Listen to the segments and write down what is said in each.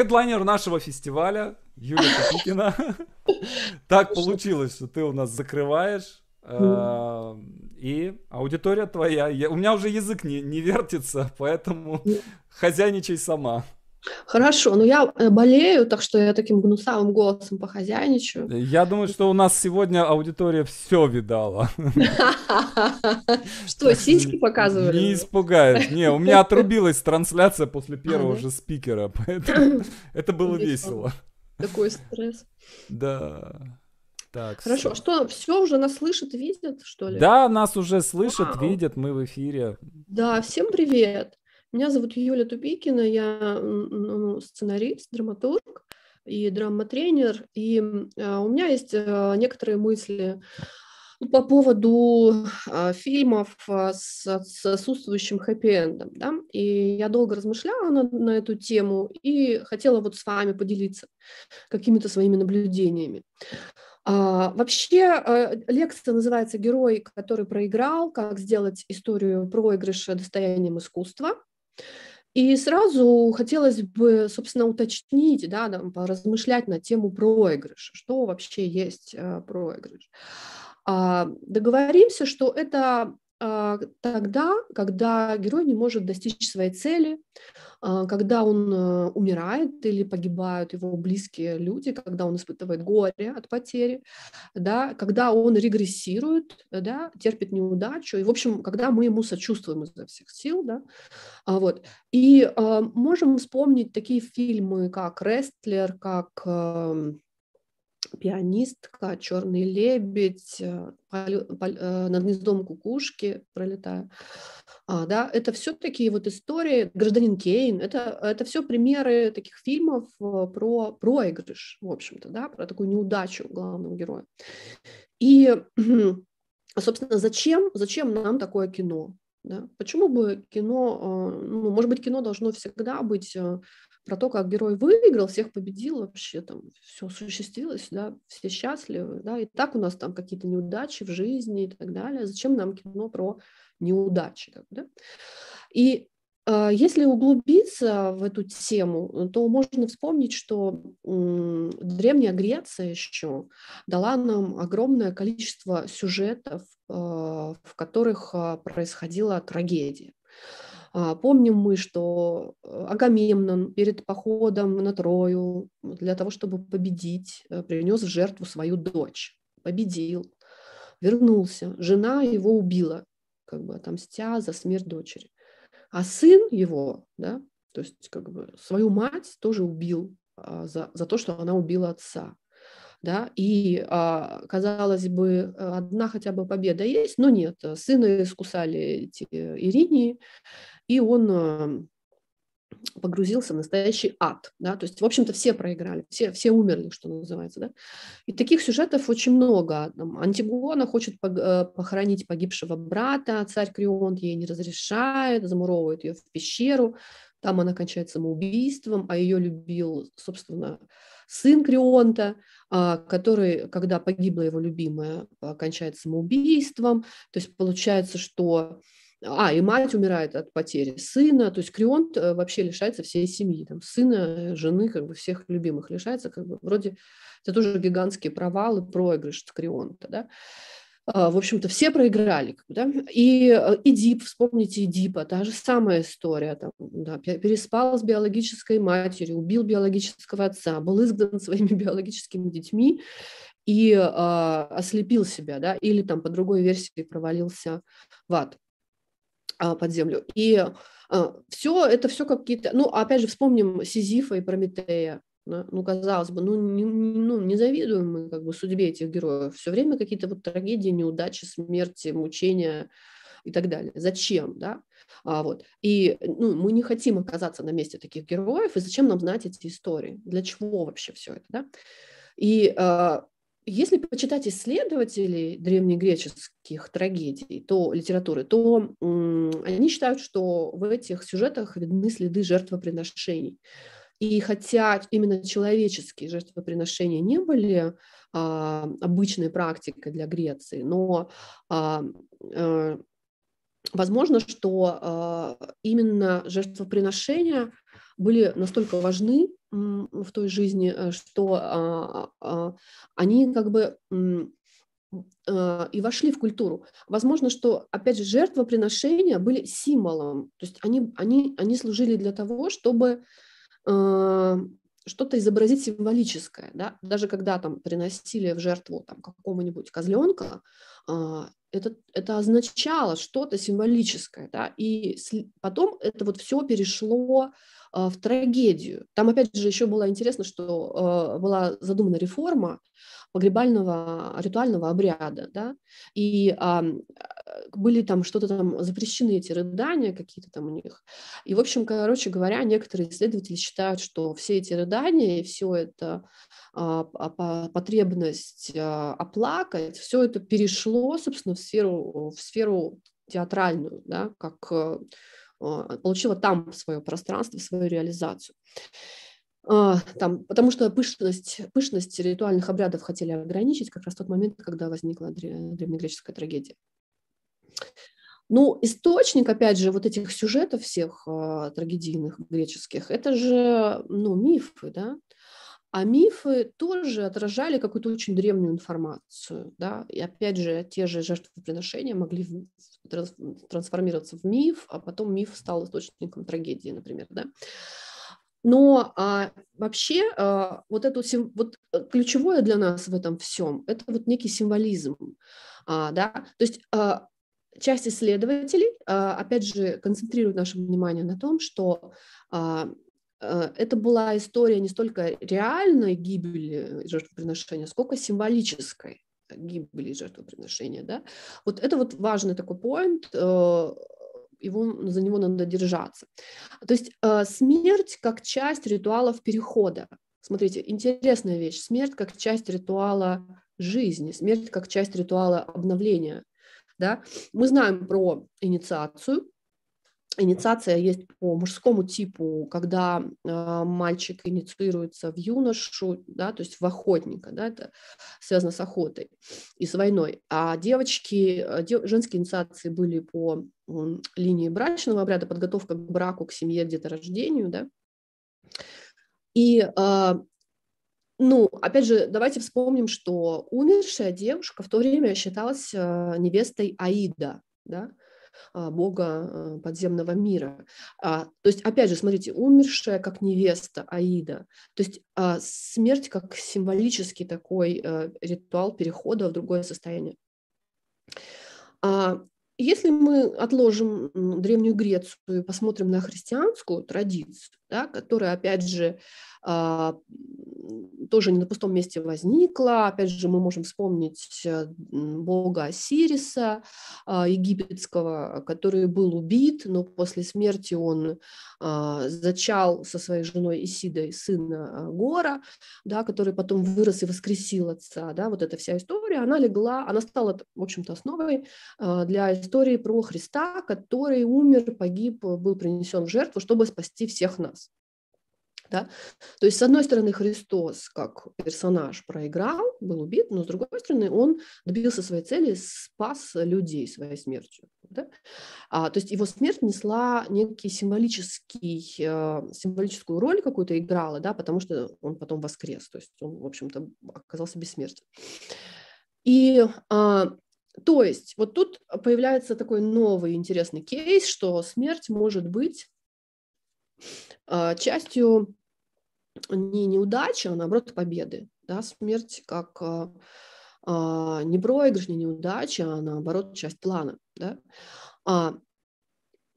хедлайнер нашего фестиваля Юлия Копикина. Так получилось, что ты у нас закрываешь. Э, и аудитория твоя. У меня уже язык не, не вертится, поэтому хозяйничай сама. Хорошо, но я э, болею, так что я таким гнусавым голосом похозяйничаю. Э, я думаю, что у нас сегодня аудитория все видала. Что, сиськи показывали? Не испугаюсь. Не, у меня отрубилась трансляция после первого же спикера, поэтому это было весело. Такой стресс. Да. Так, Хорошо, что все уже нас слышат, видят, что ли? Да, нас уже слышат, видят, мы в эфире. Да, всем привет. Меня зовут Юля Тупикина, я ну, сценарист, драматург и драма-тренер. И э, у меня есть э, некоторые мысли по поводу э, фильмов с, с отсутствующим хэппи-эндом. Да? И я долго размышляла на, на эту тему и хотела вот с вами поделиться какими-то своими наблюдениями. А, вообще лекция называется «Герой, который проиграл. Как сделать историю проигрыша достоянием искусства». И сразу хотелось бы, собственно, уточнить, да, там, поразмышлять на тему проигрыша. Что вообще есть э, проигрыш? А, договоримся, что это а, тогда, когда герой не может достичь своей цели, а, когда он э, умирает или погибают его близкие люди, когда он испытывает горе от потери, да, когда он регрессирует, да, терпит неудачу, и, в общем, когда мы ему сочувствуем изо всех сил, да, а, вот. И э, можем вспомнить такие фильмы, как «Рестлер», как эм, пианистка, черный лебедь, полю, э, пол, э, над гнездом кукушки пролетая. А, да, это все такие вот истории, гражданин Кейн, это, это все примеры таких фильмов э, про проигрыш, в общем-то, да, про такую неудачу главного героя. И, собственно, зачем, зачем нам такое кино? Да? Почему бы кино, ну, может быть, кино должно всегда быть про то, как герой выиграл, всех победил, вообще там все осуществилось, да, все счастливы, да, и так у нас там какие-то неудачи в жизни и так далее. Зачем нам кино про неудачи? Да? И э, если углубиться в эту тему, то можно вспомнить, что э, Древняя Греция еще дала нам огромное количество сюжетов, э, в которых а, происходила трагедия. А, помним мы, что э, Агамемнон перед походом на Трою для того, чтобы победить, э, принес в жертву свою дочь. Победил, вернулся. Жена его убила, как бы отомстя за смерть дочери. А сын его, да, то есть как бы свою мать тоже убил а, за, за то, что она убила отца да, и, а, казалось бы, э, одна хотя бы победа есть, но нет, э, сына искусали эти э, Иринии, и он погрузился в настоящий ад, да, то есть, в общем-то, все проиграли, все, все умерли, что называется, да, и таких сюжетов очень много, там, Антигона хочет похоронить погибшего брата, царь Крионт ей не разрешает, замуровывает ее в пещеру, там она кончает самоубийством, а ее любил, собственно, сын Крионта, а, который, когда погибла его любимая, кончает самоубийством. То есть получается, что... А, и мать умирает от потери сына. То есть Крионт э, вообще лишается всей семьи. Там, сына, жены, как бы всех любимых лишается. Как бы, вроде это тоже гигантские провалы, проигрыш Крионта. Да? А, в общем-то, все проиграли. Да? И Эдип, вспомните Эдипа, та же самая история. Там, да, переспал с биологической матерью, убил биологического отца, был изгнан своими биологическими детьми и э, ослепил себя, да, или там по другой версии провалился в ад а, под землю. И э, все это все какие-то... Ну, опять же, вспомним Сизифа и Прометея. Ну, казалось бы, ну не, ну, не завидуем мы как бы судьбе этих героев. Все время какие-то вот трагедии, неудачи, смерти, мучения и так далее. Зачем, да? А, вот. И ну, мы не хотим оказаться на месте таких героев, и зачем нам знать эти истории? Для чего вообще все это, да? И а, если почитать исследователей древнегреческих трагедий, то литературы, то м- они считают, что в этих сюжетах видны следы жертвоприношений. И хотя именно человеческие жертвоприношения не были а, обычной практикой для Греции, но а, а, возможно, что а, именно жертвоприношения были настолько важны в той жизни, э, что а, а, они как бы а, и вошли в культуру. Возможно, что, опять же, жертвоприношения были символом, то есть они, они, они служили для того, чтобы Э, что-то изобразить символическое, да, даже когда там приносили в жертву там какого-нибудь козленка, а, это, это означало что-то символическое, да, и потом это вот все перешло а, в трагедию. Там, опять же, еще было интересно, что а, была задумана реформа погребального ритуального обряда, да, и были там что-то там запрещены эти рыдания какие-то там у них. И, в общем, короче говоря, некоторые исследователи считают, что все эти рыдания и все это а, а, потребность а, оплакать, все это перешло, собственно, в сферу, в сферу театральную, да, как а, а, получило там свое пространство, свою реализацию а, там, потому что пышность, пышность ритуальных обрядов хотели ограничить как раз в тот момент, когда возникла древнегреческая трагедия. Ну, источник, опять же, вот этих сюжетов всех э, трагедийных греческих, это же, ну, мифы, да. А мифы тоже отражали какую-то очень древнюю информацию, да. И опять же, те же жертвоприношения могли трансформироваться в миф, а потом миф стал источником трагедии, например, да. Но а, вообще а, вот это вот э, ключевое для нас в этом всем это вот некий символизм, а, да. То есть а, часть исследователей, а, опять же, концентрирует наше внимание на том, что а, э, это была история не столько реальной гибели жертвоприношения, сколько символической гибели жертвоприношения. Да? Вот это вот важный такой поинт, э, его, за него надо держаться. То есть э, смерть как часть ритуалов перехода. Смотрите, интересная вещь. Смерть как часть ритуала жизни, смерть как часть ритуала обновления да? Мы знаем про инициацию, Инициация есть по мужскому типу, когда э, мальчик инициируется в юношу, да, то есть в охотника, да, это связано с охотой и с войной. А девочки, а, дев, женские инициации были по э, линии брачного обряда, подготовка к браку, к семье, деторождению, да. И а, ну, опять же, давайте вспомним, что умершая девушка в то время считалась э, невестой Аида, да, а, бога э, подземного мира. А, то есть, опять же, смотрите, умершая как невеста Аида. То есть а, смерть как символический такой э, ритуал перехода в другое состояние. Если мы отложим Древнюю Грецию и посмотрим на христианскую традицию, да, которая, опять же, а, тоже не на пустом месте возникла, опять же, мы можем вспомнить э, бога Сириса а, египетского, который был убит, но после смерти он а, зачал со своей женой Исидой сына э, Гора, да, который потом вырос и воскресил отца. Да, вот эта вся история, она легла, она стала, в общем-то, основой для истории истории про Христа, который умер, погиб, был принесен в жертву, чтобы спасти всех нас. Да? То есть, с одной стороны, Христос как персонаж проиграл, был убит, но с другой стороны, он добился своей цели, спас людей своей смертью. Да? А, то есть его смерть несла некий символический, э, символическую роль какую-то играла, да, потому что он потом воскрес, то есть он, в общем-то, оказался бессмертен. И а, то есть вот тут появляется такой новый интересный кейс, что смерть может быть а, частью не неудачи, а наоборот победы. Да, смерть как а, а, не проигрыш, не неудача, а наоборот часть плана. Да? А,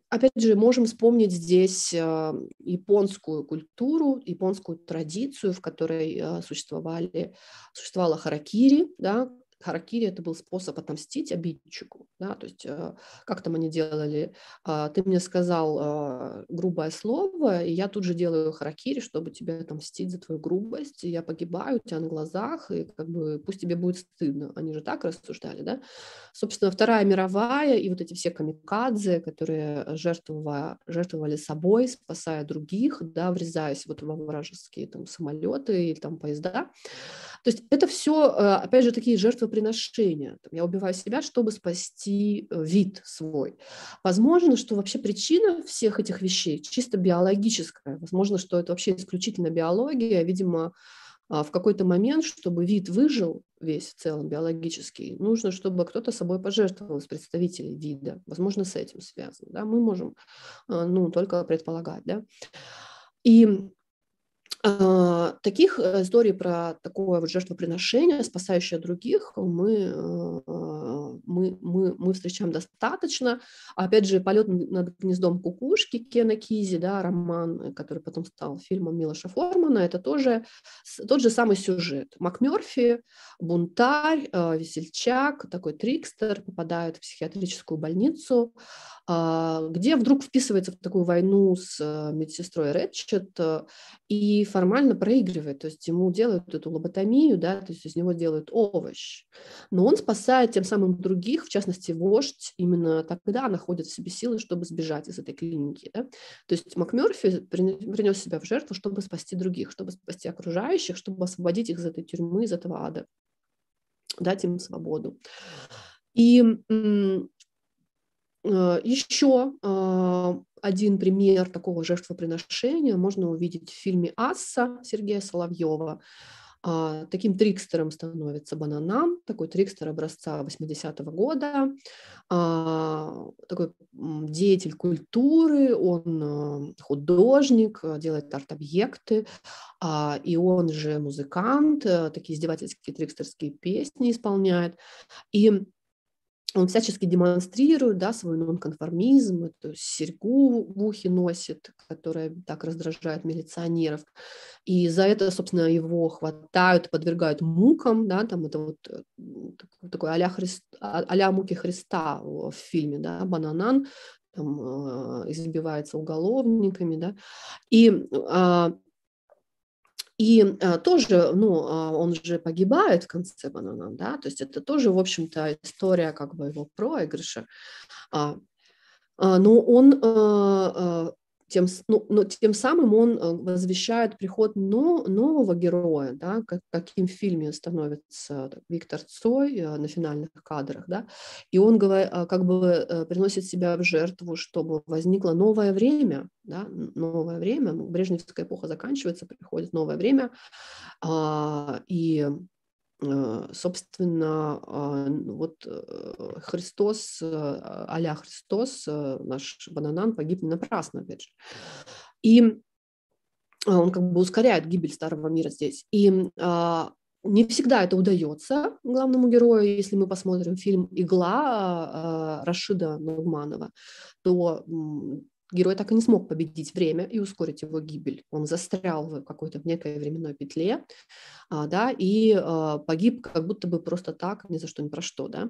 опять же, можем вспомнить здесь а, японскую культуру, японскую традицию, в которой существовали, существовала харакири, да, Харакири это был способ отомстить обидчику, да, то есть э, как там они делали, а, ты мне сказал а, грубое слово, и я тут же делаю харакири, чтобы тебе отомстить за твою грубость, и я погибаю у тебя на глазах, и как бы пусть тебе будет стыдно, они же так рассуждали, да. Собственно, Вторая мировая и вот эти все камикадзе, которые жертвовали, жертвовали собой, спасая других, да, врезаясь вот во вражеские там самолеты и там поезда, то есть это все, э, опять же, такие жертвоприношения. Я убиваю себя, чтобы спасти э, вид свой. Возможно, что вообще причина всех этих вещей чисто биологическая. Возможно, что это вообще исключительно биология. Видимо, а, в какой-то момент, чтобы вид выжил весь в целом биологический, нужно, чтобы кто-то собой пожертвовал из представителей вида. Возможно, с этим связано. Да? Мы можем э, ну, только предполагать. Да? И Э, таких э, историй про такое вот жертвоприношение, спасающее других, мы, э, мы, мы, мы встречаем достаточно. Опять же, «Полет над гнездом кукушки» Кена Кизи, да, роман, который потом стал фильмом Милоша Формана, это тоже тот же самый сюжет. МакМёрфи, бунтарь, весельчак, такой трикстер, попадает в психиатрическую больницу, а, где вдруг вписывается в такую войну с э, медсестрой Рэтчет и формально проигрывает, то есть ему делают эту лоботомию, да, то есть из него делают овощ, но он спасает тем самым других, в частности, вождь именно тогда находит в себе силы, чтобы сбежать из этой клиники, да? то есть МакМерфи принес себя в жертву, чтобы спасти других, чтобы спасти окружающих, чтобы освободить их из этой тюрьмы, из этого ада, дать им свободу. И Э, Еще э, один пример такого жертвоприношения можно увидеть в фильме «Асса» Сергея Соловьева. А, таким трикстером становится бананам, такой трикстер образца 80-го года, а, такой деятель культуры, он э, художник, делает арт-объекты, а, и он же музыкант, такие издевательские трикстерские песни исполняет. И он всячески демонстрирует да, свой нонконформизм, эту серьгу в ухе носит, которая так раздражает милиционеров. И за это, собственно, его хватают, подвергают мукам, да, там это вот э, такой а-ля, Христ, а муки Христа в фильме, да, «Бананан», там, э, избивается уголовниками, да, и а, и э, тоже, ну, а, он же погибает в конце банана, да, то есть это тоже, в общем-то, история как бы его проигрыша. А, а, но он э, э, тем, ну, но тем самым он э, возвещает приход но, нового героя, да, как, каким в фильме становится Виктор Цой э, на финальных кадрах, да, и он э, как бы приносит себя в жертву, чтобы возникло новое время, да, новое время, Брежневская эпоха заканчивается, приходит новое время, а, и Э, собственно, а, вот э, Христос, а Христос, э, наш бананан погиб не напрасно, опять же. И а, он как бы ускоряет гибель старого мира здесь. И а, не всегда это удается главному герою. Если мы посмотрим фильм «Игла» Рашида Нугманова, то Герой так и не смог победить время и ускорить его гибель. Он застрял в какой-то некой временной петле, а, да, и а, погиб как будто бы просто так, ни за что, ни про что, да.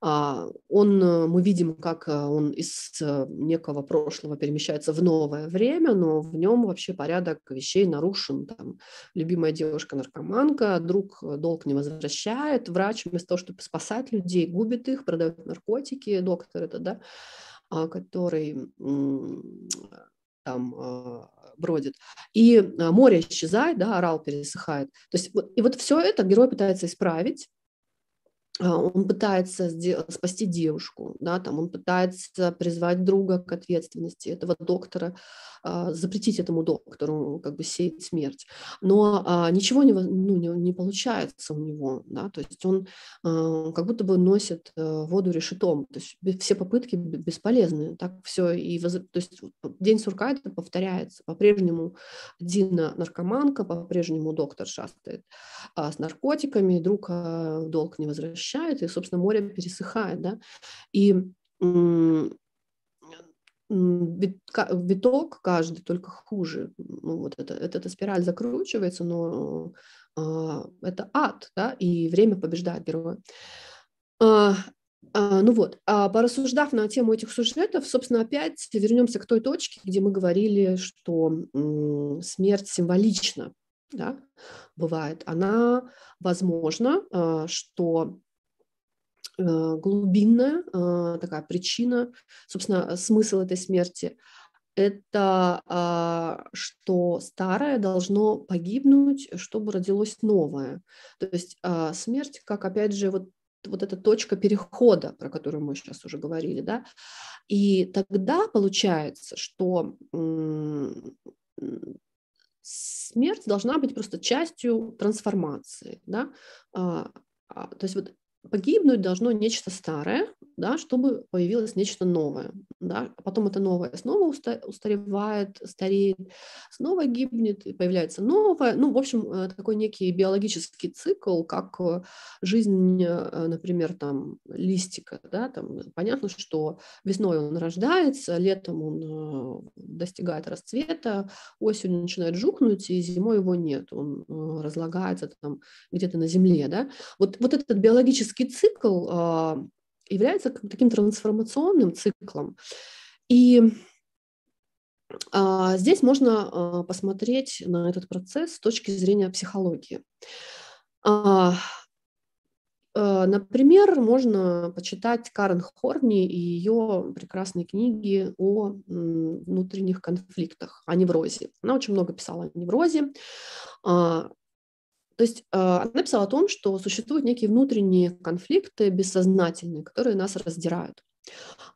А, он, э, мы видим, как э, он из э, некого прошлого перемещается в новое время, но в нем вообще порядок вещей нарушен. Там любимая девушка-наркоманка, друг долг не возвращает, врач вместо того, чтобы спасать людей, губит их, продает наркотики, доктор это, да, а, который там а, бродит. И а, море исчезает, да, орал пересыхает. То есть, и вот все это герой пытается исправить, он пытается спасти девушку, да, там он пытается призвать друга к ответственности этого доктора, а, запретить этому доктору как бы сеять смерть. Но а, ничего не, ну, не, не получается у него, да, то есть он а, как будто бы носит э, воду решетом, то есть все попытки бесполезны, так все и то есть день сурка это повторяется, по-прежнему Дина наркоманка, по-прежнему доктор шастает с наркотиками, друг долг не возвращает, и, собственно, море пересыхает, да, и виток каждый только хуже. Ну, вот это, это, эта спираль закручивается, но а, это ад, да, и время побеждает героя. А, а, ну вот, а порассуждав на тему этих сюжетов, собственно, опять вернемся к той точке, где мы говорили, что м- смерть символична, да, бывает. Она, возможно, а, что Э, глубинная э, такая причина, собственно, э, смысл этой смерти это а, что старое должно погибнуть, чтобы родилось новое. То есть а, смерть, как опять же, вот, вот эта точка перехода, про которую мы сейчас уже говорили, да, и тогда получается, что смерть должна быть просто частью трансформации, да, а, то есть вот Погибнуть должно нечто старое, да, чтобы появилось нечто новое. Да. А потом это новое снова устаревает, стареет, снова гибнет, и появляется новое. Ну, в общем, э, такой некий биологический цикл, как э, жизнь, э, например, там, листика. Да, там, понятно, что весной он рождается, летом он достигает расцвета, осенью начинает жукнуть, и зимой его нет. Он разлагается там где-то на земле. Да. Вот, вот этот биологический цикл а, является таким трансформационным циклом. И а, здесь можно а, посмотреть на этот процесс с точки зрения психологии. А, например, можно почитать Карен Хорни и ее прекрасные книги о внутренних конфликтах, о неврозе. Она очень много писала о неврозе, то есть а, она писала о том, что существуют некие внутренние конфликты бессознательные, которые нас раздирают.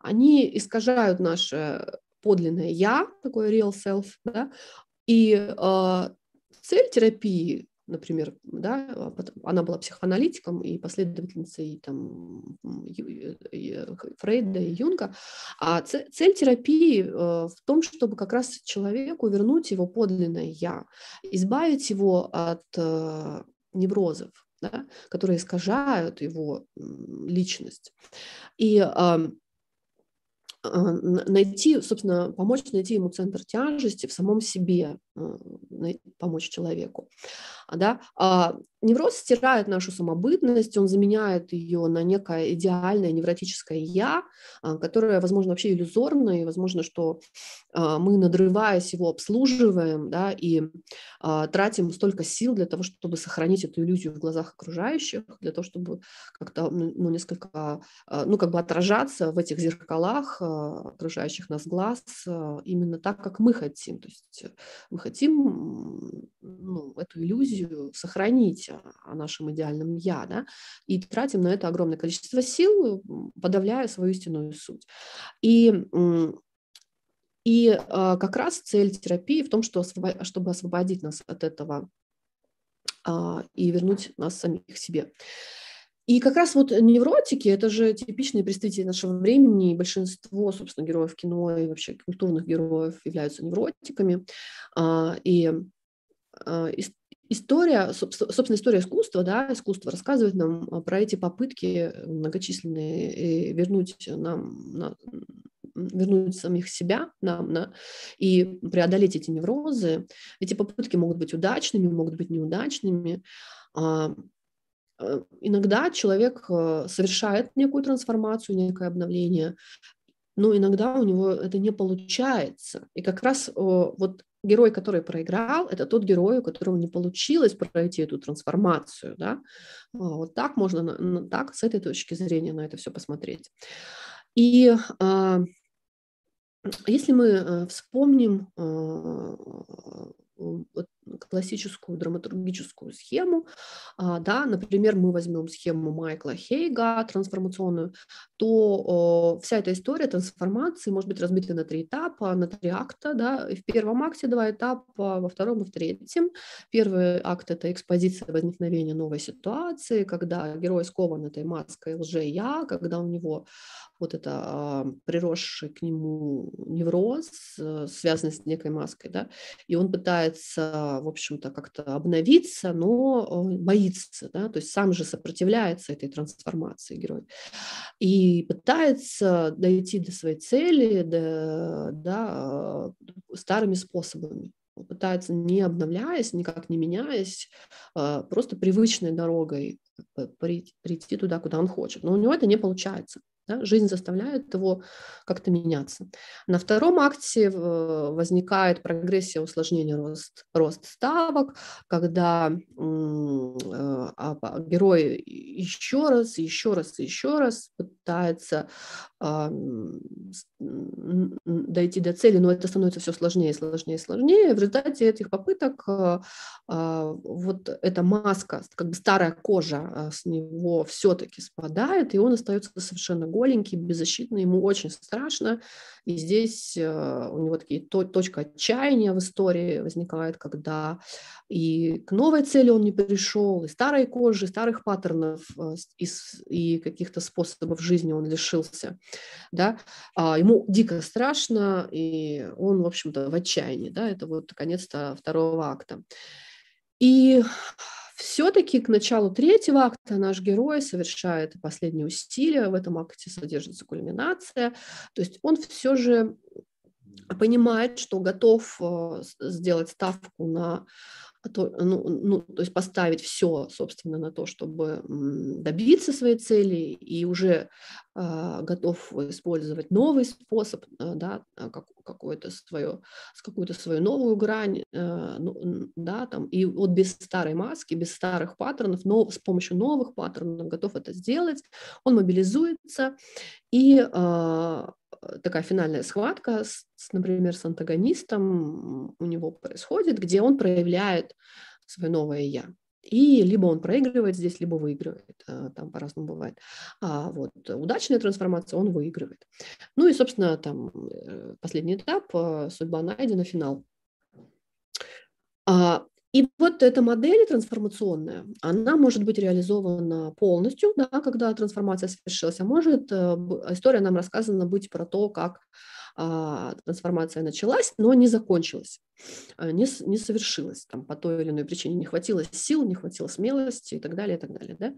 Они искажают наше подлинное «я», такое real self, да, и э, цель терапии например, да, а она была психоаналитиком и последовательницей там, э, э, Фрейда и Юнга, а цель терапии э, в том, чтобы как раз человеку вернуть его подлинное «я», избавить его от неврозов, да, которые искажают его личность. И эм, найти, собственно, помочь найти ему центр тяжести в самом себе, Э, помочь человеку. А, да? А, невроз стирает нашу самобытность, он заменяет ее на некое идеальное невротическое «я», а, которое, возможно, вообще иллюзорно, и возможно, что мы, надрываясь его, обслуживаем да, и тратим столько сил для того, чтобы сохранить эту иллюзию в глазах окружающих, для того, чтобы как-то ну, ну несколько, ну, как бы отражаться в этих зеркалах окружающих нас глаз именно так, как мы хотим. То есть э, мы хотим хотим ну, эту иллюзию сохранить о нашем идеальном «я», да, и тратим на это огромное количество сил, подавляя свою истинную суть. И и а, как раз цель терапии в том, что, чтобы освободить нас от этого а, и вернуть нас самих к себе. И как раз вот невротики – это же типичные представители нашего времени, и большинство, собственно, героев кино и вообще культурных героев являются невротиками. А, и а, история, собственно, история искусства, да, искусство рассказывает нам а, про эти попытки многочисленные э, вернуть нам на, вернуть самих себя нам на, и преодолеть эти неврозы. Эти попытки могут быть удачными, могут быть неудачными. Э, иногда человек э, совершает некую трансформацию, некое обновление, но иногда у него это не получается. И как раз э, вот герой, который проиграл, это тот герой, у которого не получилось пройти эту трансформацию. Да? Вот так можно, так с этой точки зрения на это все посмотреть. И а, если мы вспомним вот классическую драматургическую схему. А, да, например, мы возьмем схему Майкла Хейга, трансформационную, то вся эта история трансформации может быть разбита на три этапа, на три акта. Да. В первом акте два этапа, во втором и в третьем. Первый акт – это экспозиция возникновения новой ситуации, когда герой скован этой маской лже-я, когда у него вот это а, приросший к нему невроз, э, связанный с некой маской, да, и он пытается в общем-то, как-то обновиться, но э, боится, да, то есть сам же сопротивляется этой трансформации герой. И пытается дойти до своей цели до, да, э, старыми способами пытается, не обновляясь, никак не меняясь, э, просто привычной дорогой прийти туда, куда он хочет. Но у него это не получается. Да? Жизнь заставляет его как-то меняться. На втором акте э, возникает прогрессия усложнения рост, рост ставок, когда э, а, герой еще раз, еще раз, еще раз пытается а, дойти до цели, но это становится все сложнее, сложнее, сложнее. В результате этих попыток э, а, вот эта маска, как бы старая кожа с него все-таки спадает, и он остается совершенно голенький, беззащитный, ему очень страшно. И здесь э, у него такие точка отчаяния в истории возникает, когда и к новой цели он не пришел, и старой кожи, старых паттернов, э, и, и каких-то способов жизни он лишился. Да? А, ему дико страшно, и он, в общем-то, в отчаянии. Да? Это вот конец второго акта. И все-таки к началу третьего акта наш герой совершает последние усилия, в этом акте содержится кульминация, то есть он все же понимает, что готов э, сделать ставку на то, ну, ну, то есть поставить все, собственно, на то, чтобы добиться своей цели, и уже а, готов использовать новый способ, э, да, э, какую то свое, какую-то свою новую грань, э, ну, да, там, и вот без старой маски, без старых паттернов, но с помощью новых паттернов готов это сделать, он мобилизуется, и а, такая финальная схватка, с, например, с антагонистом у него происходит, где он проявляет свое новое «я». И либо он проигрывает здесь, либо выигрывает. А, там по-разному бывает. А вот удачная трансформация, он выигрывает. Ну и, собственно, там э, последний этап, э, судьба найдена, финал. А, и вот эта модель трансформационная, она может быть реализована полностью, да, когда трансформация совершилась, а может э, история нам рассказана быть про то, как а, трансформация началась, но не закончилась, а, не, не совершилась там, по той или иной причине. Не хватило сил, не хватило смелости и так далее, и так далее. Да?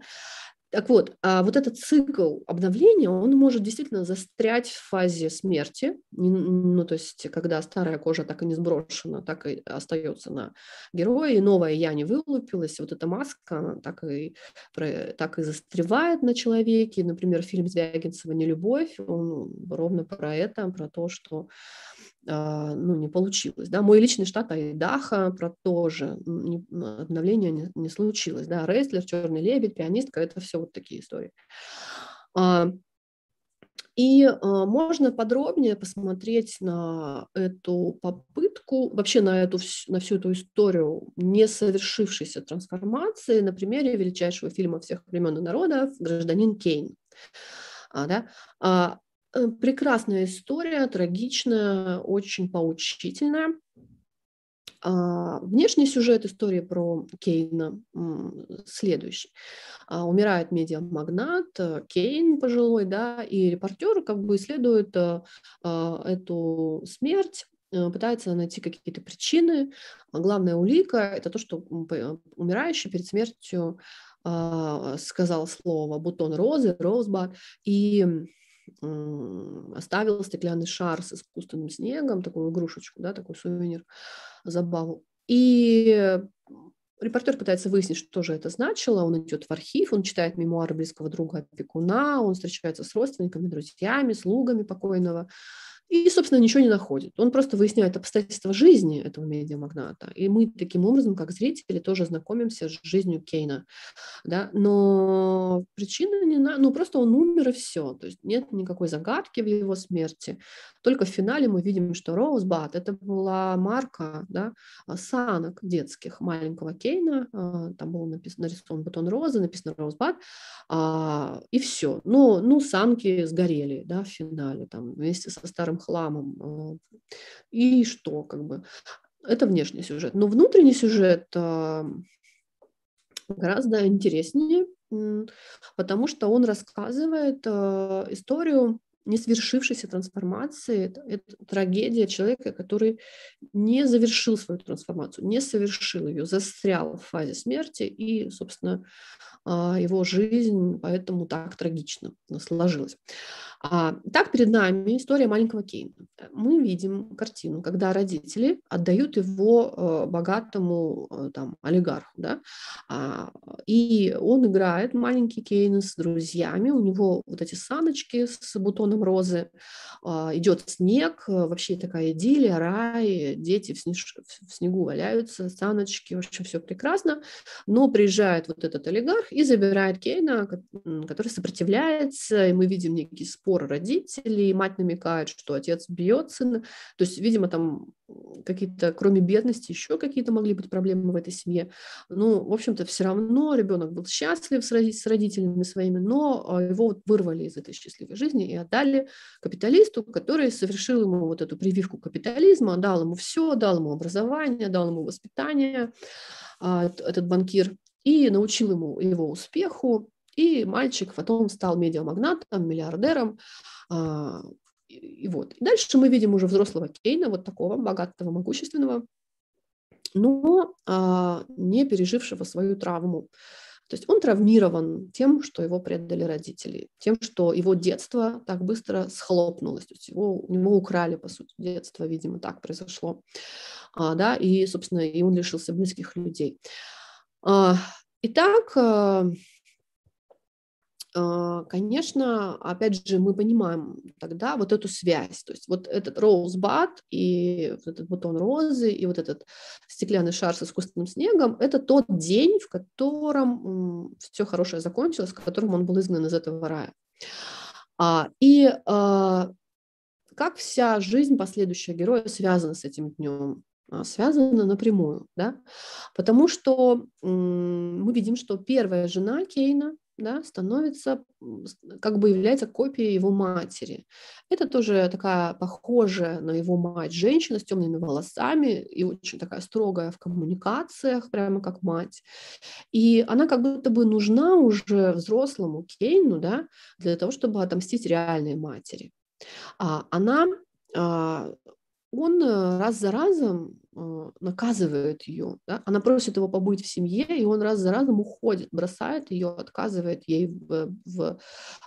Так вот, а вот этот цикл обновления, он может действительно застрять в фазе смерти, ну, то есть, когда старая кожа так и не сброшена, так и остается на герое, и новая я не вылупилась, вот эта маска, она так и, так и застревает на человеке. Например, фильм Звягинцева «Нелюбовь», он ровно про это, про то, что а, ну, не получилось. Да. Мой личный штат Айдаха про тоже не, обновление не, не случилось. Да. Рестлер, черный лебедь, пианистка – это все вот такие истории. А, и а, можно подробнее посмотреть на эту попытку, вообще на, эту, на всю эту историю несовершившейся трансформации на примере величайшего фильма всех времен и народов «Гражданин Кейн». А, да? а, Э, прекрасная история, трагичная, очень поучительная. А, внешний сюжет истории про Кейна следующий. А, умирает медиамагнат э, Кейн пожилой, да, и репортеры как бы исследуют э, а, эту смерть, пытается найти какие-то причины. Главная улика – это то, что умирающий перед смертью сказал слово «бутон розы», «розбат», и оставил стеклянный шар с искусственным снегом, такую игрушечку, да, такой сувенир, забаву. И репортер пытается выяснить, что же это значило. Он идет в архив, он читает мемуары близкого друга опекуна, он встречается с родственниками, друзьями, слугами покойного и, собственно, ничего не находит. Он просто выясняет обстоятельства жизни этого медиамагната. И мы таким образом, как зрители, тоже знакомимся с жизнью Кейна. Да? Но причина не на... Ну, просто он умер, и все. То есть нет никакой загадки в его смерти. Только в финале мы видим, что Роузбат – это была марка да, санок детских маленького Кейна. А, там был написан, нарисован бутон розы, написано Роузбат. А, и все. Но, ну, санки сгорели да, в финале там, вместе со старым хламом. А, и что, как бы, это внешний сюжет. Но внутренний сюжет а, гораздо интереснее, потому что он рассказывает а, историю несвершившейся трансформации, это трагедия человека, который не завершил свою трансформацию, не совершил ее, застрял в фазе смерти и, собственно, а, его жизнь, поэтому так трагично сложилось. А, так перед нами история маленького Кейна. Мы видим картину, когда родители отдают его а, богатому там, олигарху, да? и он играет маленький Кейн с друзьями, у него вот эти саночки с бутоном розы, идет снег, вообще такая идиллия, рай, дети в, снеж... в снегу валяются, саночки, в общем, все прекрасно, но приезжает вот этот олигарх и забирает Кейна, который сопротивляется, и мы видим некий спор родителей, мать намекает, что отец бьет сына, то есть, видимо, там какие-то, кроме бедности, еще какие-то могли быть проблемы в этой семье. Ну, в общем-то, все равно ребенок был счастлив с, родителями своими, но э, его вот вырвали из этой счастливой жизни и отдали капиталисту, который совершил ему вот эту прививку капитализма, дал ему все, дал ему образование, дал ему воспитание, а, этот банкир и научил ему его успеху. И мальчик потом стал медиамагнатом, миллиардером. А, и, вот. И дальше мы видим уже взрослого Кейна, вот такого богатого, могущественного, но а, не пережившего свою травму. То есть он травмирован тем, что его предали родители, тем, что его детство так быстро схлопнулось. То есть его, у него украли, по сути, детство, видимо, так произошло. А, да, и, собственно, и он лишился близких людей. А, итак, а, а, конечно, опять же, мы понимаем тогда вот эту связь, то есть вот этот роузбад и вот этот бутон розы и вот этот стеклянный шар с искусственным снегом – это тот день, в котором все хорошее закончилось, в котором он был изгнан из этого рая. И как вся жизнь последующего героя связана с этим днем? А, связано напрямую, да, потому что мы видим, что первая жена Кейна, да, становится, как бы является копией его матери. Это тоже такая похожая на его мать женщина с темными волосами и очень такая строгая в коммуникациях, прямо как мать. И она как будто бы нужна уже взрослому Кейну, да, для того, чтобы отомстить реальной матери. А она, а, он э, раз за разом Э, наказывает ее. Да? Она просит его побыть в семье, и он раз за разом уходит, бросает ее, отказывает ей в, в,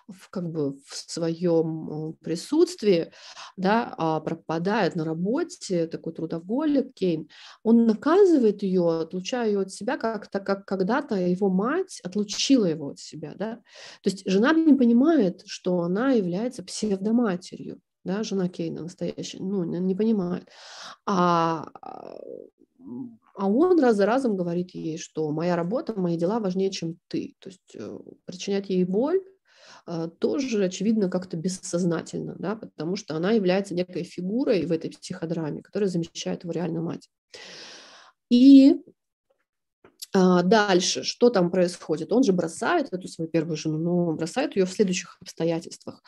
в, как бы в своем э, присутствии, да? А пропадает на работе, такой трудоголик Кейн. Он наказывает ее, отлучая ее от себя, как, то как когда-то его мать отлучила его от себя. Да? То есть жена не понимает, что она является псевдоматерью да, жена Кейна настоящая, ну, не понимает. А, а, а он раз за разом говорит ей, что моя работа, мои дела важнее, чем ты. То есть э, причинять ей боль э, тоже, очевидно, как-то бессознательно, да, потому что она является некой фигурой в этой психодраме, которая замещает его реальную мать. И а, дальше, что там происходит? Он же бросает эту свою первую жену, но он бросает ее в следующих обстоятельствах.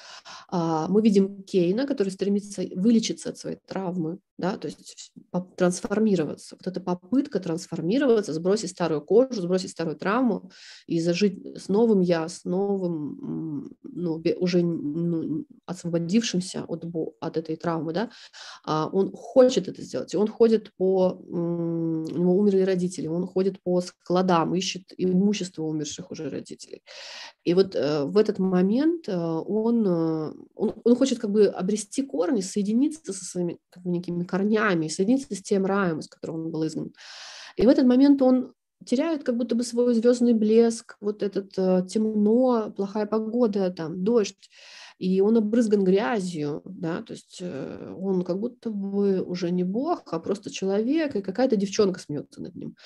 А, мы видим Кейна, который стремится вылечиться от своей травмы, да, то есть трансформироваться. Вот эта попытка трансформироваться, сбросить старую кожу, сбросить старую травму и зажить с новым я, с новым, ну, уже ну, освободившимся от, от этой травмы, да, а, он хочет это сделать, и он ходит по, у него умерли родители, он ходит по складам, ищет имущество умерших уже родителей. И вот э, в этот момент э, он, э, он, он хочет как бы обрести корни, соединиться со своими как бы, некими корнями, и соединиться с тем раем, из которого он был изгнан. И в этот момент он теряет как будто бы свой звездный блеск, вот этот э, темно, плохая погода, там, дождь, и он обрызган грязью, да, то есть э, он как будто бы уже не бог, а просто человек, и какая-то девчонка смеется над ним.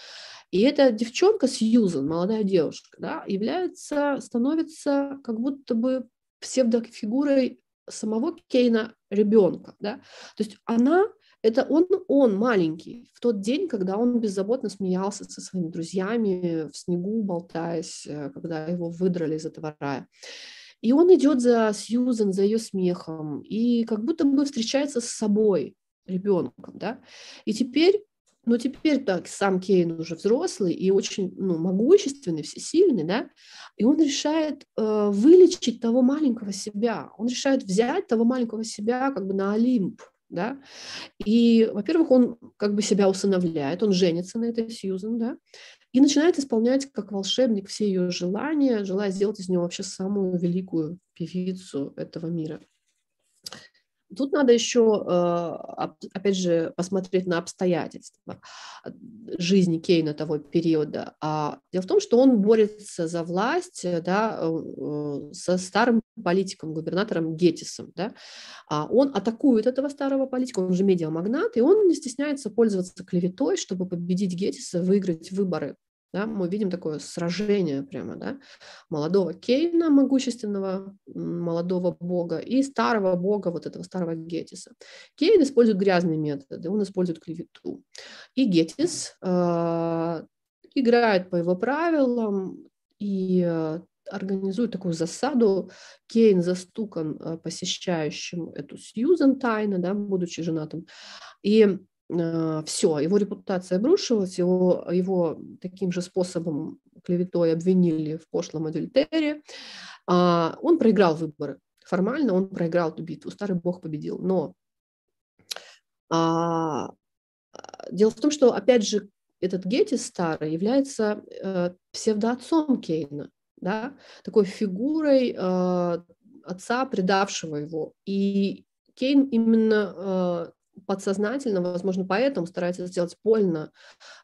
И эта девчонка Сьюзан, молодая девушка, да, является, становится как будто бы псевдофигурой самого Кейна ребенка, да, то есть она это он, он маленький, в тот день, когда он беззаботно смеялся со своими друзьями в снегу, болтаясь, э, когда его выдрали из этого рая. И он идет за Сьюзен, за ее смехом, и как будто бы встречается с собой, ребенком, да. И теперь но ну, теперь так сам Кейн уже взрослый и очень ну, могущественный, всесильный, да, и он решает э, вылечить того маленького себя, он решает взять того маленького себя как бы на Олимп, да. И, во-первых, он как бы себя усыновляет, он женится на этой Сьюзен, да, и начинает исполнять как волшебник все ее желания, желая сделать из нее вообще самую великую певицу этого мира. Тут надо еще, э, опять же, посмотреть на обстоятельства жизни Кейна того периода. А дело в том, что он борется за власть да, э, со старым политиком, губернатором Гетисом. Да. А он атакует этого старого политика, он же медиамагнат, и он не стесняется пользоваться клеветой, чтобы победить Гетиса, выиграть выборы да, мы видим такое сражение прямо, да, молодого Кейна, могущественного молодого бога, и старого бога, вот этого старого Гетиса. Кейн использует грязные методы, он использует клевету. И Гетис э, играет по его правилам и э, организует такую засаду. Кейн застукан э, посещающим эту Сьюзен тайно, да, будучи женатым. И а, все, его репутация обрушилась, его, его таким же способом клеветой обвинили в пошлом адюльтере. А, он проиграл выборы. Формально он проиграл эту битву, старый бог победил. Но а, дело в том, что, опять же, этот Гетис старый является э, псевдоотцом Кейна, да, такой фигурой э, отца, предавшего его. И Кейн именно э, подсознательно, возможно, поэтому старается сделать больно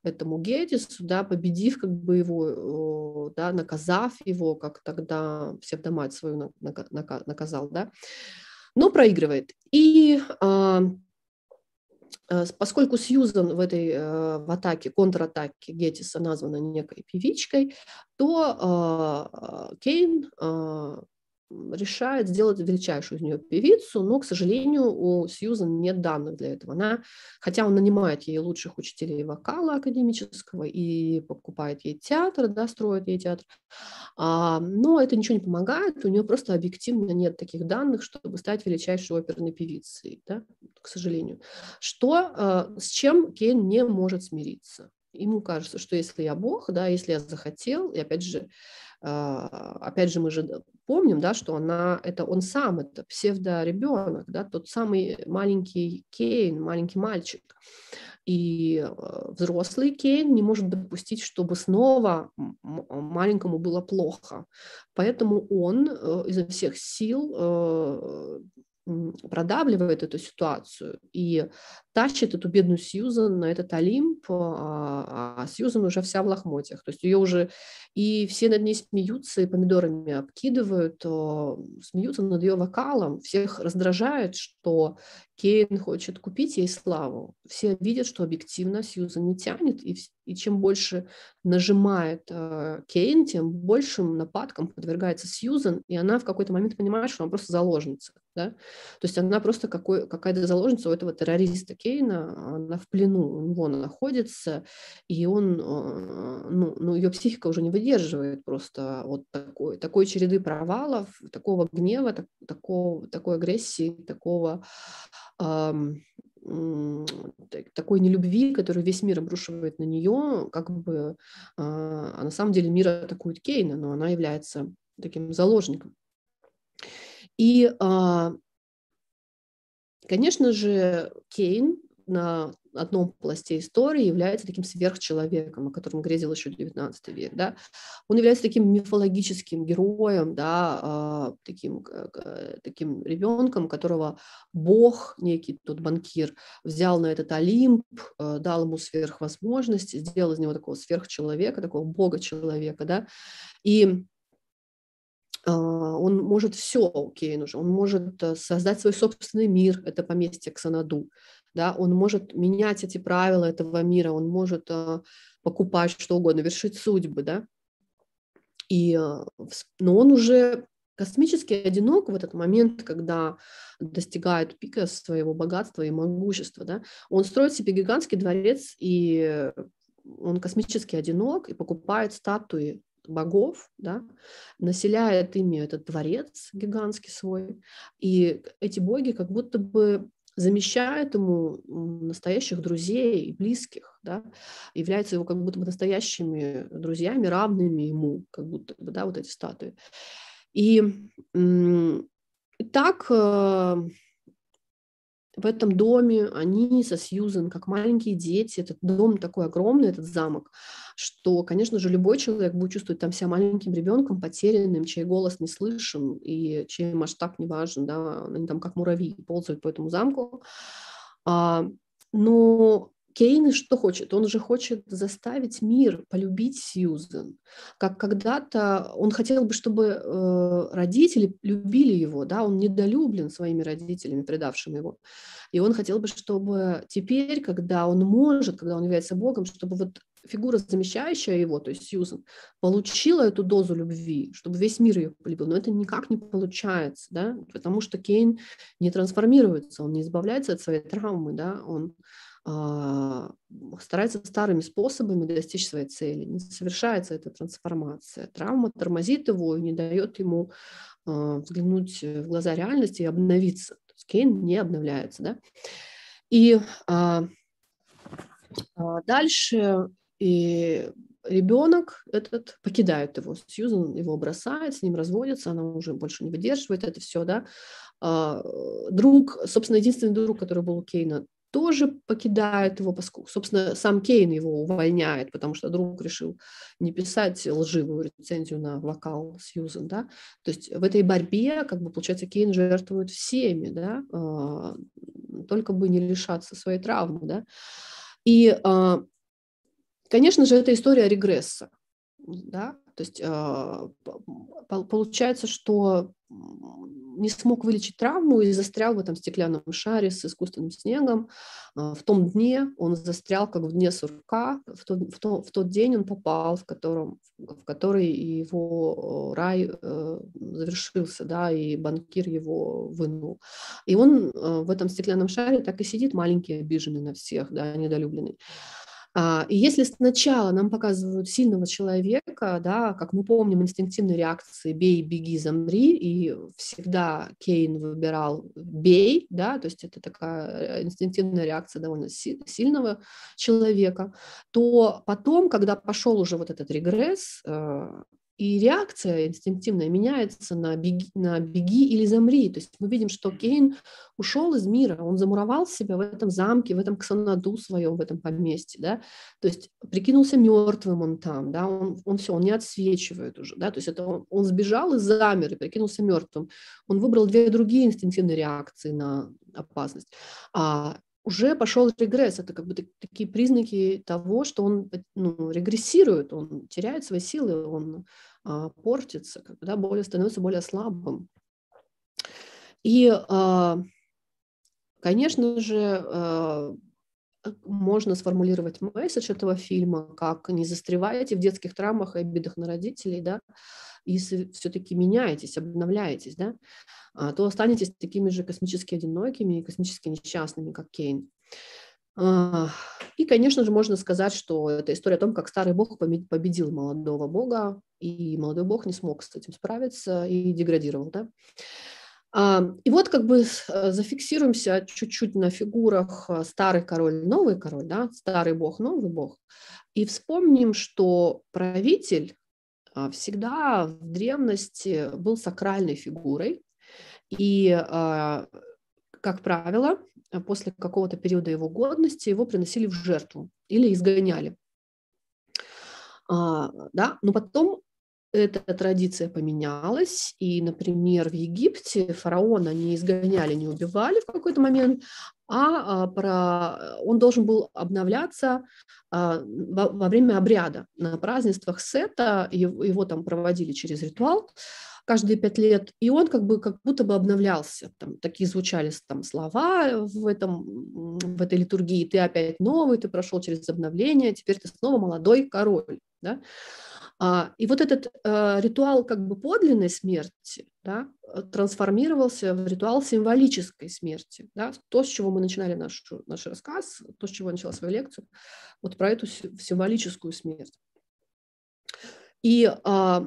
этому Гедису, да, победив как бы его, э, да, наказав его, как тогда псевдомать свою наказал, да, но проигрывает. И а, э, Поскольку Сьюзан в этой э, в атаке, контратаке Геттиса названа некой певичкой, то Кейн решает сделать величайшую из нее певицу, но, к сожалению, у Сьюзан нет данных для этого. Она, хотя он нанимает ей лучших учителей вокала академического и покупает ей театр, да, строит ей театр, а, но это ничего не помогает, у нее просто объективно нет таких данных, чтобы стать величайшей оперной певицей, да, к сожалению. Что, а, с чем Кейн не может смириться? Ему кажется, что если я Бог, да, если я захотел, и опять же, а, опять же, мы же помним, да, что она, это он сам, это псевдоребенок, да, тот самый маленький Кейн, маленький мальчик. И э, взрослый Кейн не может допустить, чтобы снова маленькому было плохо. Поэтому он э, изо всех сил э, продавливает эту ситуацию. И тащит эту бедную Сьюзан на этот Олимп, а, а, а Сьюзан уже вся в лохмотьях. То есть ее уже и все над ней смеются, и помидорами обкидывают, смеются над ее вокалом. Всех раздражает, что Кейн хочет купить ей славу. Все видят, что объективно Сьюзан не тянет, и, и чем больше нажимает э, Кейн, тем большим нападкам подвергается Сьюзан, и она в какой-то момент понимает, что она просто заложница. Да? То есть она просто какой, какая-то заложница у этого террориста Эйнштейна, она в плену, у него она находится, и он, э, ну, ну, ее психика уже не выдерживает просто вот такой, такой череды провалов, такого гнева, так, такого, такой агрессии, такого эм, такой нелюбви, которую весь мир обрушивает на нее, как бы, э, а на самом деле мир атакует Кейна, но она является таким заложником. И а, Конечно же, Кейн на одном пласте истории является таким сверхчеловеком, о котором грезил еще 19 век. Да? Он является таким мифологическим героем, да, а, таким, э, э, таким ребенком, которого бог, некий тот банкир, взял на этот Олимп, э, дал ему сверхвозможности, сделал из него такого сверхчеловека, такого бога-человека. Да? И Э, он может все у Кейн уже, он может э, создать свой собственный мир, это поместье Ксанаду, да, он может менять эти правила этого мира, он может э, покупать что угодно, вершить судьбы, да, и, но он уже космически одинок в этот момент, когда достигает пика своего богатства и могущества, да, он строит себе гигантский дворец и он космически одинок и покупает статуи богов, да, населяет ими этот дворец гигантский свой, и эти боги как будто бы замещают ему настоящих друзей и близких, да, являются его как будто бы настоящими друзьями, равными ему, как будто бы, да, вот эти статуи. И так э, в этом доме они со Сьюзен, как маленькие дети, этот дом такой огромный, этот замок, что, конечно же, любой человек будет чувствовать там себя маленьким ребенком, потерянным, чей голос не слышен и чей масштаб не важен, да, они там как муравьи ползают по этому замку. А, но Кейн что хочет? Он же хочет заставить мир полюбить Сьюзен. Как когда-то он хотел бы, чтобы э, родители любили его, да, он недолюблен своими родителями, предавшими его. И он хотел бы, чтобы теперь, когда он может, когда он является Богом, чтобы вот фигура, замещающая его, то есть Сьюзен, получила эту дозу любви, чтобы весь мир ее полюбил. Но это никак не получается, да, потому что Кейн не трансформируется, он не избавляется от своей травмы, да, он а, старается старыми способами достичь своей цели, не совершается эта трансформация. Травма тормозит его и не дает ему а, взглянуть в глаза реальности и обновиться. То есть Кейн не обновляется. Да? И а, а дальше и ребенок этот покидает его. Сьюзан его бросает, с ним разводится, она уже больше не выдерживает это все, да. А, друг, собственно, единственный друг, который был у Кейна, тоже покидает его, поскольку, собственно, сам Кейн его увольняет, потому что друг решил не писать лживую рецензию на вокал Сьюзен, да, то есть в этой борьбе, как бы, получается, Кейн жертвует всеми, да, а, только бы не лишаться своей травмы, да, и, а, конечно же, это история регресса, да, то есть а, получается, что не смог вылечить травму и застрял в этом стеклянном шаре с искусственным снегом. А, в том дне он застрял, как в дне сурка. В тот, в то, в тот день он попал, в, котором, в который его э, рай э, завершился, да, и банкир его вынул. И он э, в этом стеклянном шаре так и сидит, маленький, обиженный на всех, да, недолюбленный. А, и если сначала нам показывают сильного человека, да, как мы помним, инстинктивные реакции «бей, беги, замри», и всегда Кейн выбирал «бей», да, то есть это такая э, инстинктивная реакция довольно сильного человека, то потом, когда пошел уже вот этот регресс, э, и реакция инстинктивная меняется на беги, на беги или замри. То есть мы видим, что Кейн ушел из мира, он замуровал себя в этом замке, в этом ксанаду своем, в этом поместье, да, то есть прикинулся мертвым он там, да, он, он все, он не отсвечивает уже, да, то есть это он, он сбежал и замер, и прикинулся мертвым. Он выбрал две другие инстинктивные реакции на опасность. А уже пошел регресс. Это как бы такие признаки того, что он ну, регрессирует, он теряет свои силы, он а, портится, как бы, да, более становится более слабым. И, а, конечно же, а, можно сформулировать месседж этого фильма как «не застревайте в детских травмах и обидах на родителей», да, если все-таки меняетесь, обновляетесь, да, а, то останетесь такими же космически одинокими и космически несчастными, как Кейн. А, и, конечно же, можно сказать, что это история о том, как старый бог победил молодого бога, и молодой бог не смог с этим справиться и деградировал. Да? А, и вот как бы э, зафиксируемся чуть-чуть на фигурах э, старый король, новый король, да? старый бог, новый бог, и вспомним, что правитель а, всегда в древности был сакральной фигурой, и, а, как правило, после какого-то периода его годности его приносили в жертву или изгоняли. А, да? Но потом эта традиция поменялась, и, например, в Египте фараона не изгоняли, не убивали в какой-то момент, а, а про... он должен был обновляться а, во время обряда. На празднествах Сета его там проводили через ритуал каждые пять лет, и он как бы как будто бы обновлялся. Там, такие звучали там слова в, этом, в этой литургии. Ты опять новый, ты прошел через обновление, теперь ты снова молодой король. Да? А, и вот этот а, ритуал как бы подлинной смерти да, э, трансформировался в ритуал символической смерти. Да? То, с чего мы начинали наш, наш рассказ, то, с чего я начала свою лекцию, вот про эту символическую смерть. И а,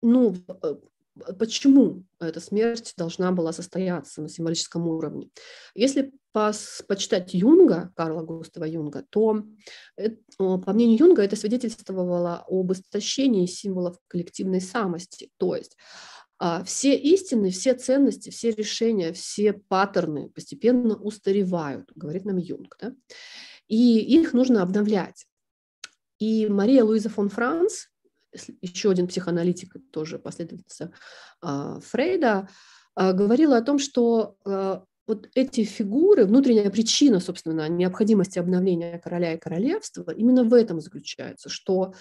ну, э, Э, почему эта смерть должна была состояться на символическом уровне. Если пос, почитать Юнга, Карла Густава Юнга, то, э, по мнению Юнга, это свидетельствовало об истощении символов коллективной самости. То есть а, все истины, все ценности, все решения, все паттерны постепенно устаревают, говорит нам Юнг. Да? И их нужно обновлять. И Мария Луиза фон Франц, еще один психоаналитик, тоже последовательница а, Фрейда, а, говорила о том, что а, вот эти фигуры, внутренняя причина, собственно, необходимости обновления короля и королевства именно в этом заключается, что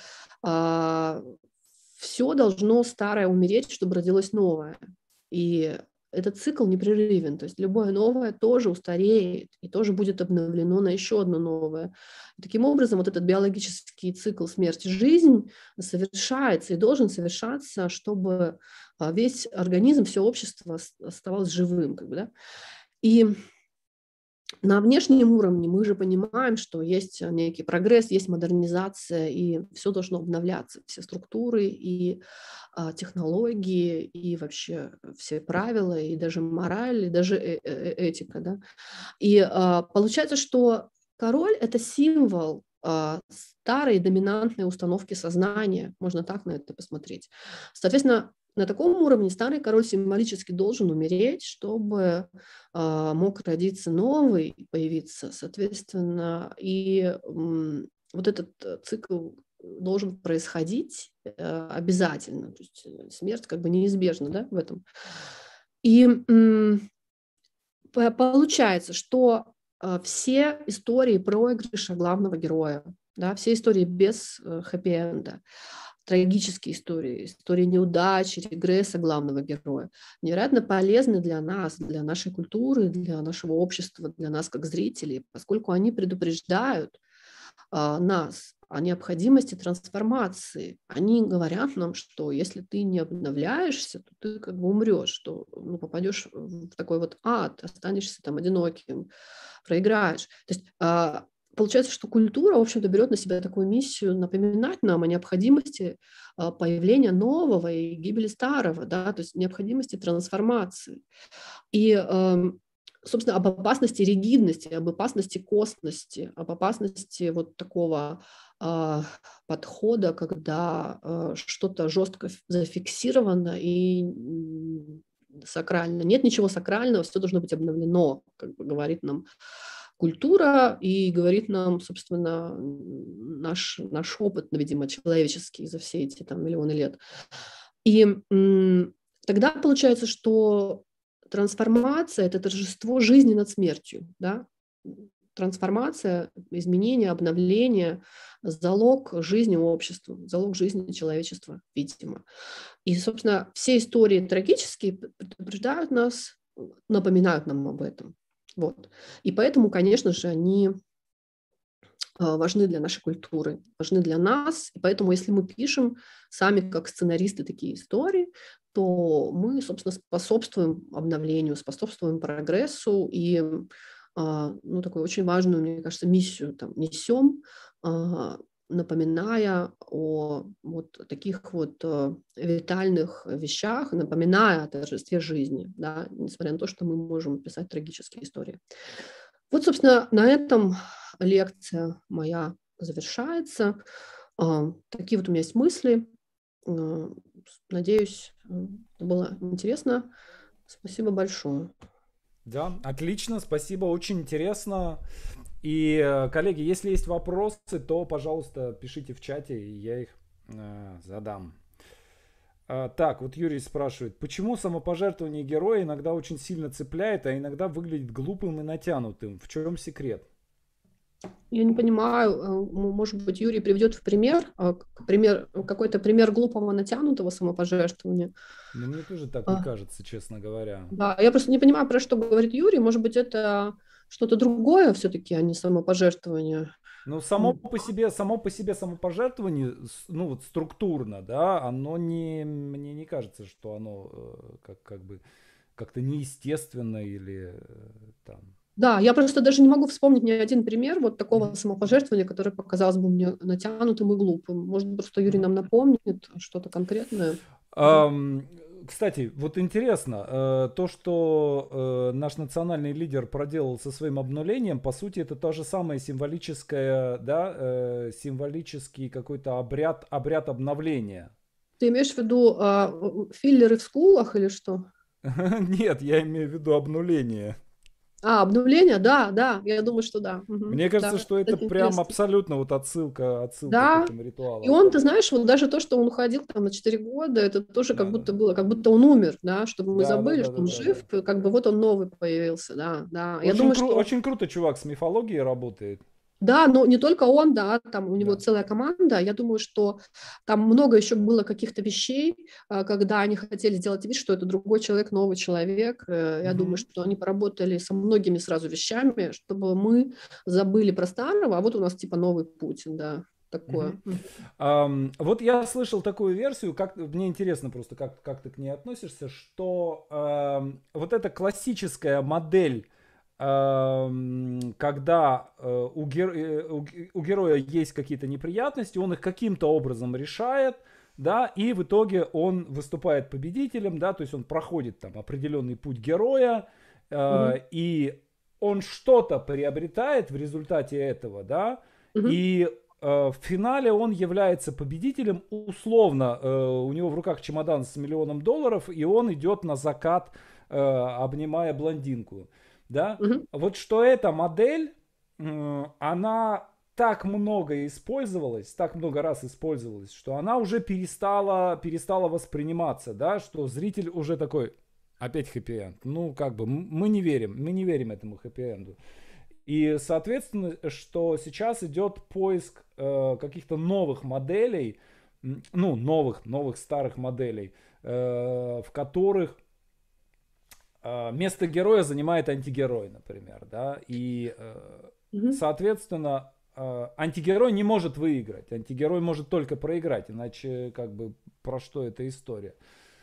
все должно старое умереть, чтобы родилось новое. И этот цикл непрерывен, то есть любое новое тоже устареет и тоже будет обновлено на еще одно новое. таким образом, вот этот биологический цикл смерть-жизнь совершается и должен совершаться, чтобы а, весь организм, все общество оставалось живым. Как бы, да? И на внешнем уровне мы же понимаем, что есть э, некий прогресс, есть модернизация, и все должно обновляться, все структуры и а, технологии, и вообще все правила, и даже мораль, и даже э -э, э этика. Да? И а, получается, что король – это символ а, старой доминантной установки сознания, можно так на это посмотреть. Соответственно, на таком уровне старый король символически должен умереть, чтобы э, мог родиться новый, появиться, соответственно, и э, вот этот э, цикл должен происходить э, обязательно, то есть э, смерть как бы неизбежна, да, в этом. И э, получается, что э, все истории проигрыша главного героя, да, все истории без э, хэппи-энда, трагические истории, истории неудачи, регресса главного героя, невероятно полезны для нас, для нашей культуры, для нашего общества, для нас как зрителей, поскольку они предупреждают э, нас о необходимости трансформации. Они говорят нам, что если ты не обновляешься, то ты как бы умрешь, что ну, попадешь в такой вот ад, останешься там одиноким, проиграешь. То есть э, Получается, что культура, в общем-то, берет на себя такую миссию напоминать нам о необходимости а, появления нового и гибели старого, да, то есть необходимости трансформации. И эм, собственно, об опасности ригидности, об опасности костности, об опасности вот такого э, подхода, когда э, что-то жестко зафиксировано и сакрально. Нет ничего сакрального, все должно быть обновлено, как бы говорит нам культура и говорит нам, собственно, наш, наш опыт, ну, видимо, человеческий за все эти там миллионы лет. И тогда получается, что трансформация – это торжество жизни над смертью, да? трансформация, изменение, обновление – залог жизни общества, залог жизни человечества, видимо. И, собственно, все истории трагические предупреждают нас, напоминают нам об этом. Вот. И поэтому, конечно же, они а, важны для нашей культуры, важны для нас. И поэтому, если мы пишем сами как сценаристы такие истории, то мы, собственно, способствуем обновлению, способствуем прогрессу и а, ну, такую очень важную, мне кажется, миссию там несем, а, напоминая о вот таких вот э, витальных вещах, напоминая о торжестве жизни, да, несмотря на то, что мы можем писать трагические истории. Вот, собственно, на этом лекция моя завершается. А, такие вот у меня есть мысли. А, надеюсь, было интересно. Спасибо большое. Да, отлично, спасибо, очень интересно. И, э, коллеги, если есть вопросы, то, пожалуйста, пишите в чате, и я их э, задам. Э, так, вот Юрий спрашивает, почему самопожертвование героя иногда очень сильно цепляет, а иногда выглядит глупым и натянутым? В чем секрет? я не понимаю, э, может быть, Юрий приведет в пример, э, пример какой-то пример глупого натянутого самопожертвования. Ну, мне тоже так не а, кажется, честно говоря. Да, я просто не понимаю, про что говорит Юрий. Может быть, это что-то другое все-таки, а не самопожертвование. Ну, само по себе, само по себе самопожертвование, ну, вот структурно, да, оно не, мне не кажется, что оно э, как, как бы как-то неестественно или там да, я просто даже не могу вспомнить ни один пример вот такого самопожертвования, который показалось бы мне натянутым и глупым. Может, просто Юрий нам напомнит что-то конкретное? Um, кстати, вот интересно, э, то, что э, наш национальный лидер проделал со своим обнулением, по сути, это то же самое символическое, да, э, символический какой-то обряд, обряд обновления. Ты имеешь в виду а, филлеры в скулах или что? Нет, я имею в виду обнуление. А, обновление, да, да, я думаю, что да. Угу, Мне кажется, да, что это прям интересно. абсолютно вот отсылка, отсылка да. к этому ритуалу. И он, ты знаешь, вот даже то, что он уходил там на 4 года, это тоже да, как да. будто было, как будто он умер, да, чтобы мы да, забыли, да, да, что он да, жив, да. как бы вот он новый появился, да, да. Очень, я думаю, кру- что... очень круто чувак с мифологией работает. Да, но не только он, да, там у него да. целая команда. Я думаю, что там много еще было каких-то вещей, э, когда они хотели сделать вид, что это другой человек, новый человек. Э, я mm-hmm. думаю, что они поработали со многими сразу вещами, чтобы мы забыли про старого, а вот у нас типа новый Путин, да такое. Mm-hmm. Um, вот я слышал такую версию, как мне интересно просто, как как ты к ней относишься, что um, вот эта классическая модель Эм, когда э, у, гер... Э, у героя есть какие-то неприятности, он их каким-то образом решает, да, и в итоге он выступает победителем, да, то есть он проходит там определенный путь героя, Mm-hmm. и он что-то приобретает в результате этого, да, Mm-hmm. и в финале он является победителем условно. У него в руках чемодан с миллионом долларов, и он идет на закат, обнимая блондинку да, угу. вот что эта модель, она так много использовалась, так много раз использовалась, что она уже перестала, перестала восприниматься, да, что зритель уже такой, опять хэппи-энд. Ну, как бы, мы не верим, мы не верим этому хэппи-энду. И, соответственно, что сейчас идет поиск э, каких-то новых моделей, ну, новых, новых старых моделей, э, в которых Э, место героя занимает антигерой, например, да, и, угу. соответственно, э, антигерой не может выиграть, антигерой может только проиграть, иначе как бы про что эта история?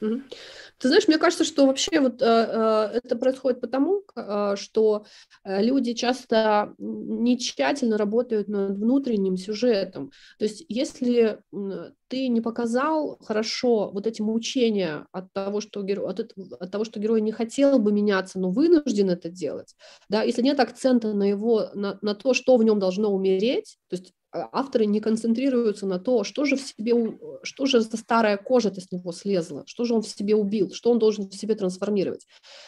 Ты знаешь, мне кажется, что вообще вот э, э это происходит потому, э, что э, люди часто не тщательно работают над внутренним сюжетом. То есть, если ты не показал хорошо вот эти мучения от того, что герой, от, от того, что герой не хотел бы меняться, но вынужден это делать, да, если нет акцента на его, на, на то, что в нем должно умереть, то есть а, авторы не концентрируются на то, что же в себе, э, что же за старая кожа-то с него слезла, что же он в себе убил, что он должен в себе трансформировать.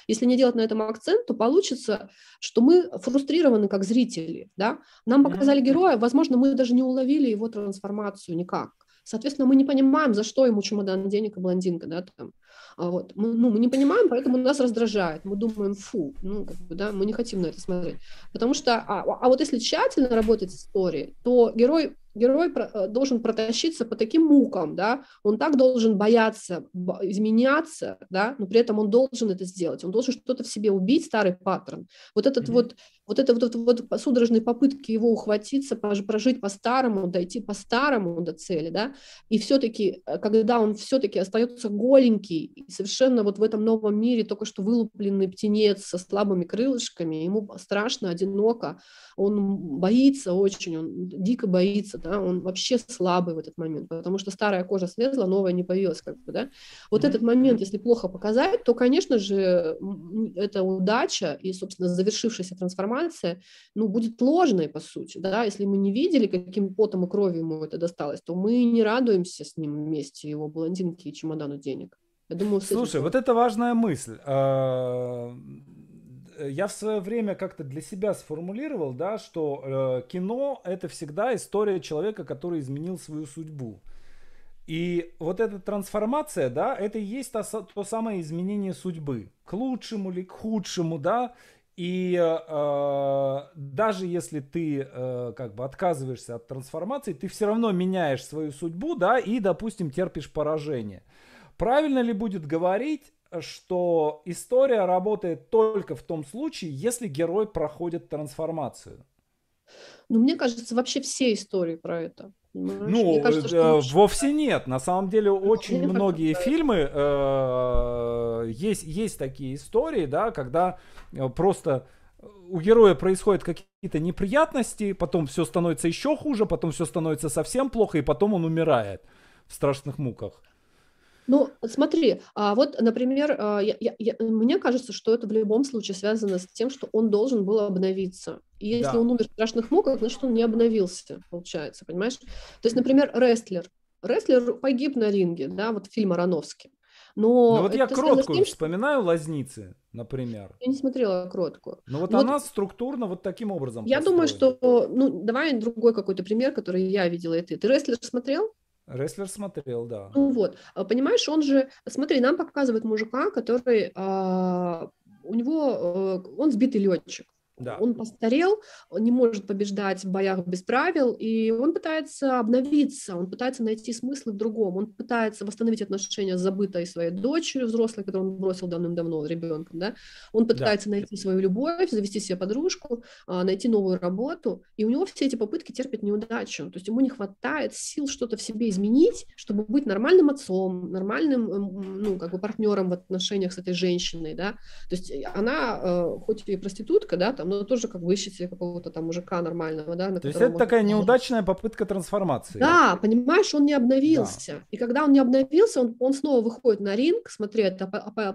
Если не делать на этом акцент, то получится, что мы фрустрированы как зрители, да? Нам показали героя, возможно, мы даже не уловили его трансформацию никак. Соответственно, мы не понимаем, за что ему чемодан денег и блондинка, да, там. А вот, мы, ну, мы не понимаем, поэтому нас раздражает. Мы думаем, фу, ну, как бы, да, мы не хотим на это смотреть. Потому что, а, а, а вот если тщательно работать с историей, то герой герой э, должен протащиться по таким мукам, да, он так должен бояться изменяться, да, но при этом он должен это сделать, он должен что-то в себе убить, старый паттерн. Вот этот mm-hmm. вот вот это вот, вот, судорожные попытки его ухватиться, прожить по-старому, дойти по-старому до цели, да, и все-таки, э, когда он все-таки остается голенький, и совершенно вот в этом новом мире только что вылупленный птенец со слабыми крылышками, ему страшно, одиноко, он боится очень, он дико боится, да, он вообще слабый в этот момент, потому что старая кожа слезла, новая не появилась, как бы, да. Вот этот момент, если плохо показать, то, конечно же, это удача и, собственно, завершившаяся трансформация информация, ну, будет ложной, по сути, да, если мы не видели, каким потом и кровью ему это досталось, то мы не радуемся с ним вместе его блондинки и чемодану денег. Я думаю, Слушай, этим... вот это важная мысль. А, э, я в свое время как-то для себя сформулировал, да, что э, кино это всегда история человека, который изменил свою судьбу. И вот эта трансформация, да, это и есть то, то самое изменение судьбы. К лучшему или к худшему, да. И э, даже если ты э, как бы отказываешься от трансформации, ты все равно меняешь свою судьбу, да, и, допустим, терпишь поражение. Правильно ли будет говорить, что история работает только в том случае, если герой проходит трансформацию? Но ну, мне кажется, вообще все истории про это. Ну, кажется, что... Э, вовсе нет. На самом деле очень многие фильмы э, есть есть такие истории, да, когда э, просто у героя происходят какие-то неприятности, потом все становится еще хуже, потом все становится совсем плохо, и потом он умирает в страшных муках. Ну, смотри, а вот, например, а, я, я, я, мне кажется, что это в любом случае связано с тем, что он должен был обновиться. И если да. он умер в страшных муках, значит, он не обновился, получается, понимаешь? То есть, например, рестлер. Рестлер погиб на ринге, да, вот фильм Ароновский. Но ну вот я кроткую тем, вспоминаю лазницы, например. Я не смотрела кроткую. Ну, Но вот Но она вот, структурно вот таким образом. Я построена. думаю, что ну давай другой какой-то пример, который я видела Это Ты рестлер смотрел? Рестлер смотрел, да. Ну вот, а понимаешь, он же, смотри, нам показывают мужика, который, а, у него, э, он сбитый летчик, да. Он постарел, он не может побеждать в боях без правил, и он пытается обновиться, он пытается найти смысл в другом, он пытается восстановить отношения с забытой своей дочерью взрослой, которую он бросил давным-давно ребенком, да, он пытается да. найти свою любовь, завести себе подружку, а, найти новую работу, и у него все эти попытки терпят неудачу, то есть ему не хватает сил что-то в себе изменить, чтобы быть нормальным отцом, нормальным, эм, ну, как бы партнером в отношениях с этой женщиной, да, то есть э, она, э, хоть и проститутка, да, там, но тоже как бы себе какого-то там мужика нормального, да. То есть это такая положить. неудачная попытка трансформации. Да, понимаешь, он не обновился. Да. И когда он не обновился, он, он снова выходит на ринг, смотри, это,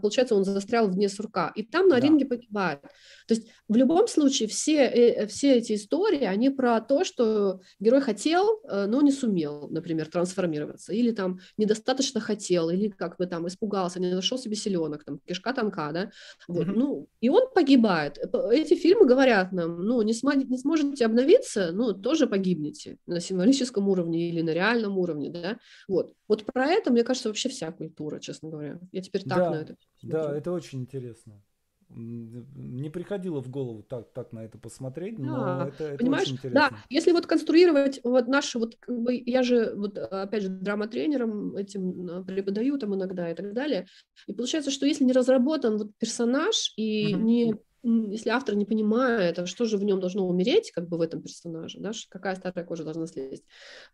получается, он застрял вне сурка, и там на да. ринге погибает. То есть в любом случае все, э, все эти истории, они про то, что герой хотел, э, но не сумел, например, трансформироваться, или там недостаточно хотел, или как бы там испугался, не нашел себе селенок, там, кишка тонка, да, вот, ну, и он погибает. Э, эти фильмы говорят нам, ну, не, см- не сможете обновиться, ну, тоже погибнете на символическом уровне или на реальном уровне, да, вот. Вот про это, мне кажется, вообще вся культура, честно говоря. Я теперь так да, на это смотрю. Да, это очень интересно. Не приходило в голову так, так на это посмотреть, но да, это, это понимаешь? очень интересно. Да, если вот конструировать вот наши, вот как бы я же, вот опять же, драма-тренером этим а, преподаю там иногда и так далее. И получается, что если не разработан вот персонаж и угу. не если автор не понимает, а что же в нем должно умереть, как бы в этом персонаже, да, какая старая кожа должна слезть,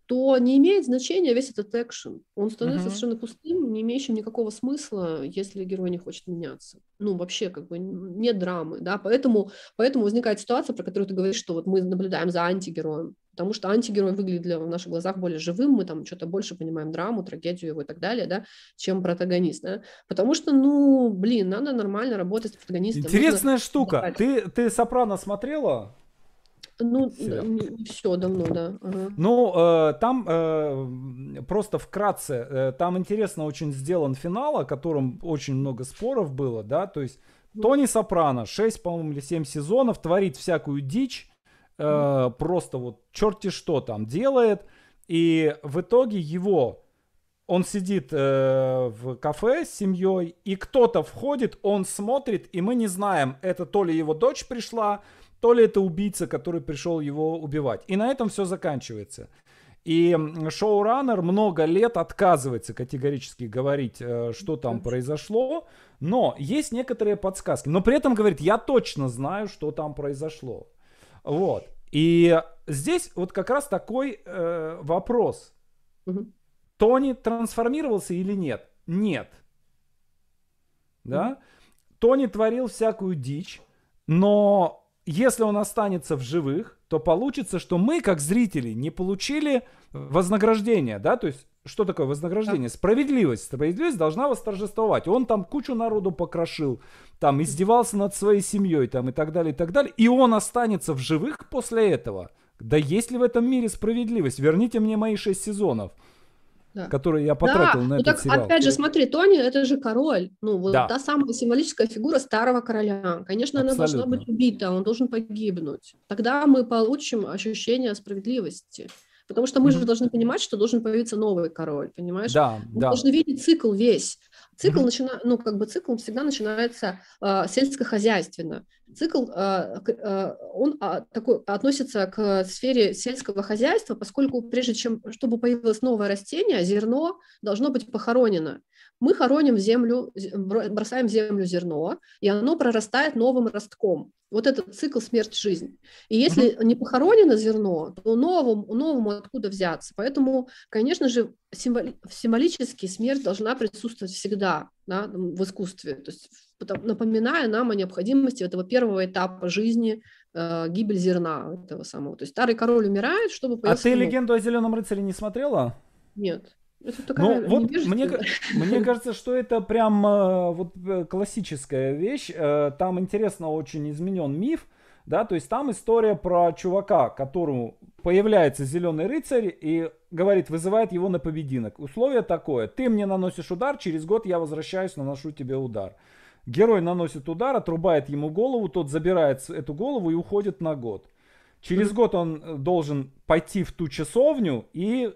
то не имеет значения весь этот экшен. Он становится uh-huh. совершенно пустым, не имеющим никакого смысла, если герой не хочет меняться. Ну, вообще, как бы нет драмы, да, поэтому, поэтому возникает ситуация, про которую ты говоришь, что вот мы наблюдаем за антигероем потому что антигерой выглядит для, в наших глазах более живым, мы там что-то больше понимаем драму, трагедию его и так далее, да, чем протагонист, да? потому что, ну, блин, надо нормально работать с протагонистом. Интересная Нужно штука, давать. ты, ты «Сопрано» смотрела? Ну, все, не, все давно, да. Ага. Ну, э, там э, просто вкратце, э, там интересно очень сделан финал, о котором очень много споров было, да, то есть Тони Сопрано, 6, по-моему, или 7 сезонов, творит всякую дичь, Э, просто вот черти что там делает. И в итоге его, он сидит э, в кафе с семьей, и кто-то входит, он смотрит, и мы не знаем, это то ли его дочь пришла, то ли это убийца, который пришел его убивать. И на этом все заканчивается. И шоураннер много лет отказывается категорически говорить, э, что там произошло, но есть некоторые подсказки. Но при этом говорит, я точно знаю, что там произошло. Вот. И здесь вот как раз такой э, вопрос. Угу. Тони трансформировался или нет? Нет. Да? Угу. Тони творил всякую дичь, но если он останется в живых, то получится, что мы, как зрители, не получили вознаграждение, да, то есть что такое вознаграждение? Да. Справедливость. Справедливость должна восторжествовать. Он там кучу народу покрошил, там издевался над своей семьей, там и так далее, и так далее. И он останется в живых после этого. Да есть ли в этом мире справедливость? Верните мне мои шесть сезонов. Да. которые я потратил да. на ну, этот так, сериал. Опять же, смотри, Тони это же король, ну вот да. та самая символическая фигура старого короля. Конечно, Абсолютно. она должна быть убита, он должен погибнуть. Тогда мы получим ощущение справедливости. Потому что мы же должны понимать, что должен появиться новый король, понимаешь? Да, мы да. должны видеть цикл весь. Цикл mm-hmm. начина... ну, как бы цикл всегда начинается э, сельскохозяйственно. Цикл, э, э, он а, такой, относится к сфере сельского хозяйства, поскольку прежде чем, чтобы появилось новое растение, зерно должно быть похоронено. Мы хороним в землю, бросаем в землю зерно, и оно прорастает новым ростком. Вот этот цикл смерть-жизнь. И если не похоронено зерно, то новому, новому откуда взяться. Поэтому, конечно же, символически смерть должна присутствовать всегда да, в искусстве, то есть напоминая нам о необходимости этого первого этапа жизни, э, гибель зерна этого самого. То есть старый король умирает, чтобы... А ты легенду о зеленом рыцаре не смотрела? Нет. Это такая ну, вот мне, мне кажется, что это прям э, вот э, классическая вещь. Э, там интересно очень изменен миф. Да, то есть там история про чувака, которому появляется зеленый рыцарь и говорит, вызывает его на побединок. Условие такое, ты мне наносишь удар, через год я возвращаюсь, наношу тебе удар. Герой наносит удар, отрубает ему голову, тот забирает эту голову и уходит на год. Через год он э, должен пойти в ту часовню и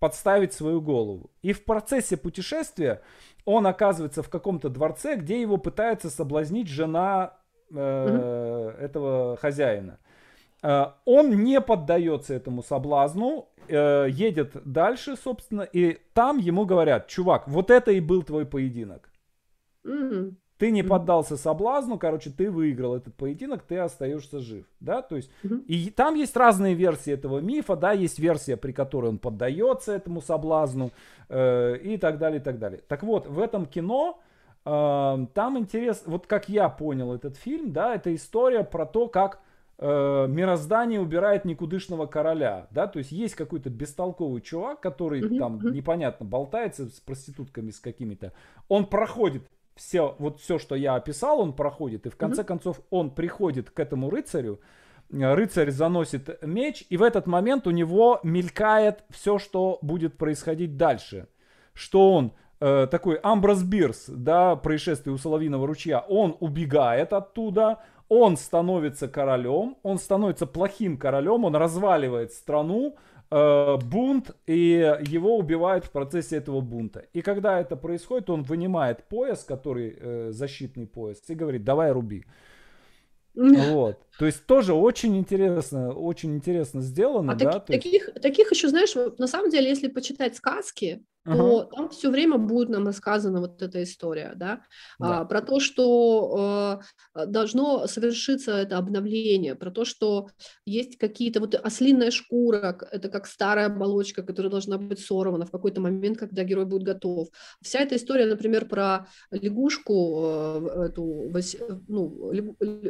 подставить свою голову. И в процессе путешествия он оказывается в каком-то дворце, где его пытается соблазнить жена угу. этого хозяина. Э, он не поддается этому соблазну, э, едет дальше, собственно, и там ему говорят, чувак, вот это и был твой поединок. Угу. Ты не поддался соблазну, короче, ты выиграл этот поединок, ты остаешься жив, да, то есть, угу. и там есть разные версии этого мифа, да, есть версия, при которой он поддается этому соблазну э, и так далее, и так далее. Так вот, в этом кино Эм, там интерес, вот как я понял этот фильм, да, это история про то, как э, мироздание убирает никудышного короля, да, то есть есть какой-то бестолковый чувак, который mm-hmm. там непонятно болтается с проститутками с какими-то, он проходит все вот все, что я описал, он проходит, и в конце mm-hmm. концов он приходит к этому рыцарю, рыцарь заносит меч, и в этот момент у него мелькает все, что будет происходить дальше, что он Э, такой Амброс Бирс, да, происшествие у Соловиного ручья, он убегает оттуда, он становится королем, он становится плохим королем, он разваливает страну, э, бунт, и его убивают в процессе этого бунта. И когда это происходит, он вынимает пояс, который э, защитный пояс, и говорит, давай руби. Вот. То есть тоже очень интересно, очень интересно сделано, а да? Так, таких, есть... таких еще, знаешь, на самом деле, если почитать сказки, uh-huh. то там все время будет нам рассказана вот эта история, да, а, да. А, про то, что э, должно совершиться это обновление, про то, что есть какие-то вот ослиная а шкура, это как старая оболочка, которая должна быть сорвана в какой-то момент, когда герой будет готов. Вся эта история, например, про лягушку, э, эту, ну,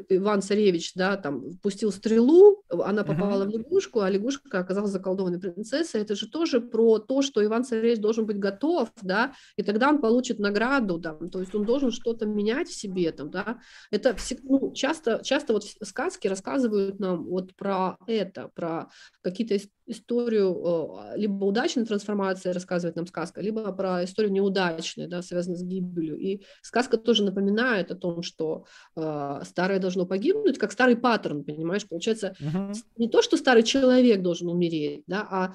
Иван Царевич, да, там, пустил стрелу, она попала uh-huh. в лягушку, а лягушка оказалась заколдованной принцессой. Это же тоже про то, что Иван-царевич должен быть готов, да, и тогда он получит награду, там, то есть он должен что-то менять в себе, там, да. Это ну, часто, часто вот сказки рассказывают нам вот про это, про какие-то историю э, либо удачной трансформации рассказывает нам сказка, либо про историю неудачную, да, связанную с гибелью. И сказка тоже напоминает о том, что э, старое должно погибнуть, как старый паттерн, понимаешь? Получается, uh-huh. не то, что старый человек должен умереть, да, а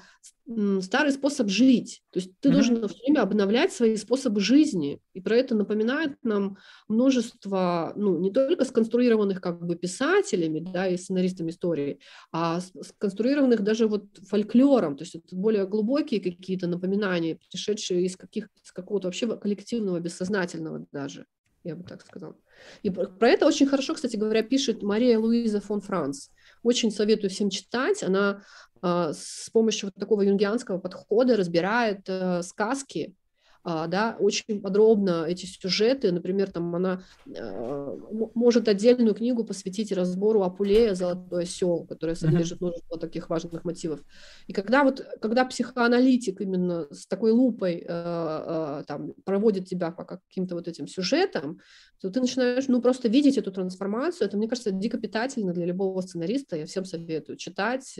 старый способ жить. То есть ты mm-hmm. должен все время обновлять свои способы жизни. И про это напоминает нам множество, ну, не только сконструированных как бы писателями, да, и сценаристами истории, а сконструированных даже вот фольклором. То есть это более глубокие какие-то напоминания, пришедшие из, каких, из какого-то вообще коллективного, бессознательного даже, я бы так сказала. И про это очень хорошо, кстати говоря, пишет Мария Луиза фон Франц. Очень советую всем читать. Она а, с помощью вот такого юнгианского подхода разбирает э, сказки а, да, очень подробно эти сюжеты, например, там она а, может отдельную книгу посвятить разбору Апулея «Золотой осел», которая содержит множество таких важных мотивов. И когда вот, когда психоаналитик именно с такой лупой а, там проводит тебя по каким-то вот этим сюжетам, то ты начинаешь, ну, просто видеть эту трансформацию, это, мне кажется, дико питательно для любого сценариста, я всем советую читать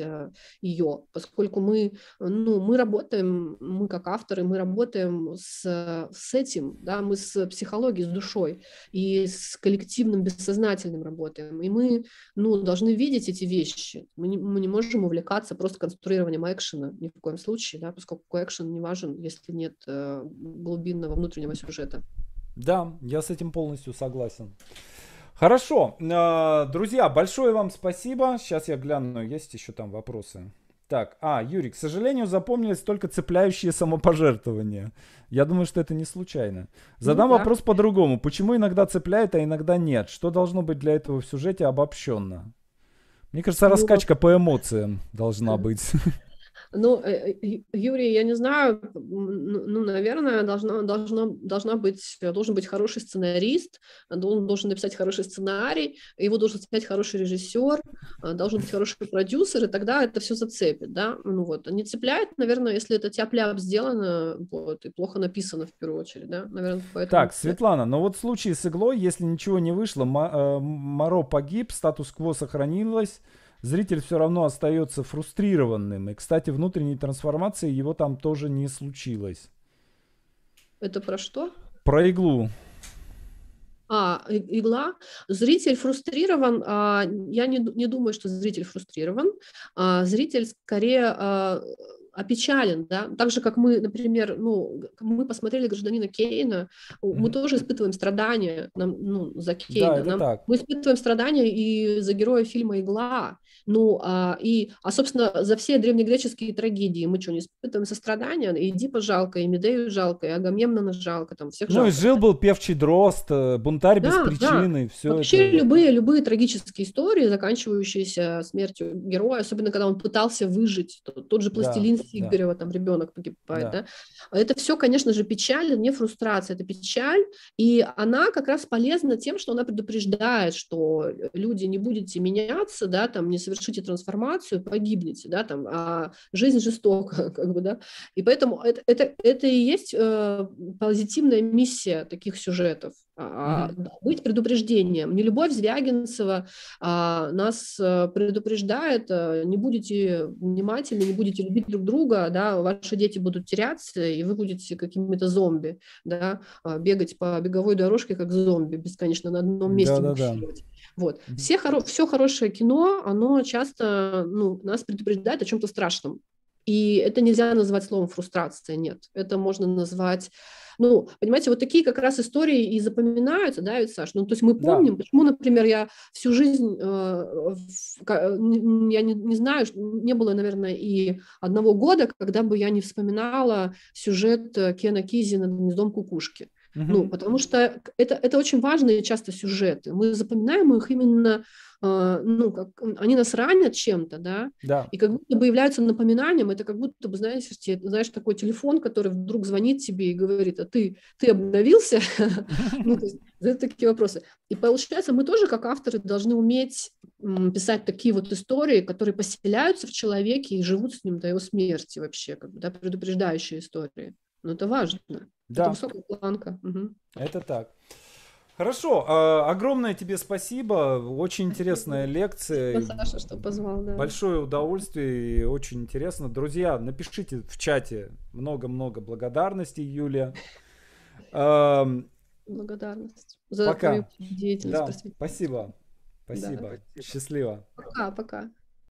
ее, поскольку мы, ну, мы работаем, мы как авторы, мы работаем с с, с этим, да, мы с психологией, с душой и с коллективным бессознательным работаем. И мы, ну, должны видеть эти вещи. Мы не, мы не можем увлекаться просто конструированием экшена ни в коем случае, да, поскольку экшен не важен, если нет э, глубинного внутреннего сюжета. Да, я с этим полностью согласен. Хорошо, э, друзья, большое вам спасибо. Сейчас я гляну, есть еще там вопросы. Так, а, Юрий, к сожалению, запомнились только цепляющие самопожертвования. Я думаю, что это не случайно. Задам ну, да. вопрос по-другому. Почему иногда цепляет, а иногда нет? Что должно быть для этого в сюжете обобщенно? Мне кажется, ну раскачка по эмоциям должна быть. Ну, э, э, Юрий, я не знаю, ну, наверное, должна, должна, должна быть, должен быть хороший сценарист, он должен написать хороший сценарий, его должен снять хороший режиссер, э, должен быть хороший продюсер, и тогда это все зацепит, да, ну вот, не цепляет, наверное, если это тяп сделано, вот, и плохо написано в первую очередь, да, наверное, поэтому... Так, Светлана, но вот в случае с иглой, если ничего не вышло, Маро погиб, статус-кво сохранилось, зритель все равно остается фрустрированным. И, кстати, внутренней трансформации его там тоже не случилось. Это про что? Про иглу. А, игла. Зритель фрустрирован. А, я не, не думаю, что зритель фрустрирован. А, зритель скорее а, опечален, да, так же, как мы, например, ну, мы посмотрели «Гражданина Кейна», мы mm тоже испытываем страдания нам, ну, за Кейна, да, нам, так. мы испытываем страдания и за героя фильма «Игла», ну, а, и, а, собственно, за все древнегреческие трагедии мы что, не испытываем сострадания? И Дипа жалко, и Медею жалко, и Агамемнона жалко, там всех ну, жалко. Ну, и жил был певчий дрозд, э, бунтарь да, без причины, да. все Вообще это... любые, любые трагические истории, заканчивающиеся смертью героя, особенно когда он пытался выжить, тот же пластилин да, Сигарева, да. там ребенок погибает, да. да? Это все, конечно же, печаль, не фрустрация, это печаль, и она как раз полезна тем, что она предупреждает, что люди, не будете меняться, да, там, не совершенно совершите трансформацию, погибнете, да, там, а жизнь жестока, как бы, да. И поэтому это, это, это и есть э, позитивная миссия таких сюжетов. А, mm-hmm. быть предупреждением. Не любовь Звягинцева а, нас э, предупреждает, а, не будете внимательны, не будете любить друг друга, да, ваши дети будут теряться, и вы будете какими-то зомби, да, а, бегать по беговой дорожке как зомби бесконечно на одном месте. Да, да, да. Вот. Все, хоро... все хорошее кино, оно часто ну, нас предупреждает о чем-то страшном. И это нельзя назвать словом фрустрация, нет. Это можно назвать ну, понимаете, вот такие как раз истории и запоминаются, да, ведь, Саш? Ну, то есть мы помним, да. почему, например, я всю жизнь, э, в, э, я не, не знаю, не было, наверное, и одного года, когда бы я не вспоминала сюжет э, Кена Кизи над гнездом кукушки. Угу. Ну, потому что это, это очень важные часто сюжеты. Мы запоминаем их именно, э, ну, как они нас ранят чем-то, да? да, и как будто бы являются напоминанием. Это как будто бы, знаешь, знаешь, такой телефон, который вдруг звонит тебе и говорит, а ты, ты обновился? Ну, это такие вопросы. И получается, мы тоже как авторы должны уметь писать такие вот истории, которые поселяются в человеке и живут с ним до его смерти вообще, как бы, да, предупреждающие истории. Но это важно. Да. Это высокая планка. Угу. Это так. Хорошо, а, огромное тебе спасибо, очень интересная лекция. Саша, что позвал, да. Большое удовольствие и очень интересно. Друзья, напишите в чате много-много благодарностей, Юлия. Благодарность за пока. твою деятельность. Да, спасибо, спасибо, да. счастливо. Пока, пока.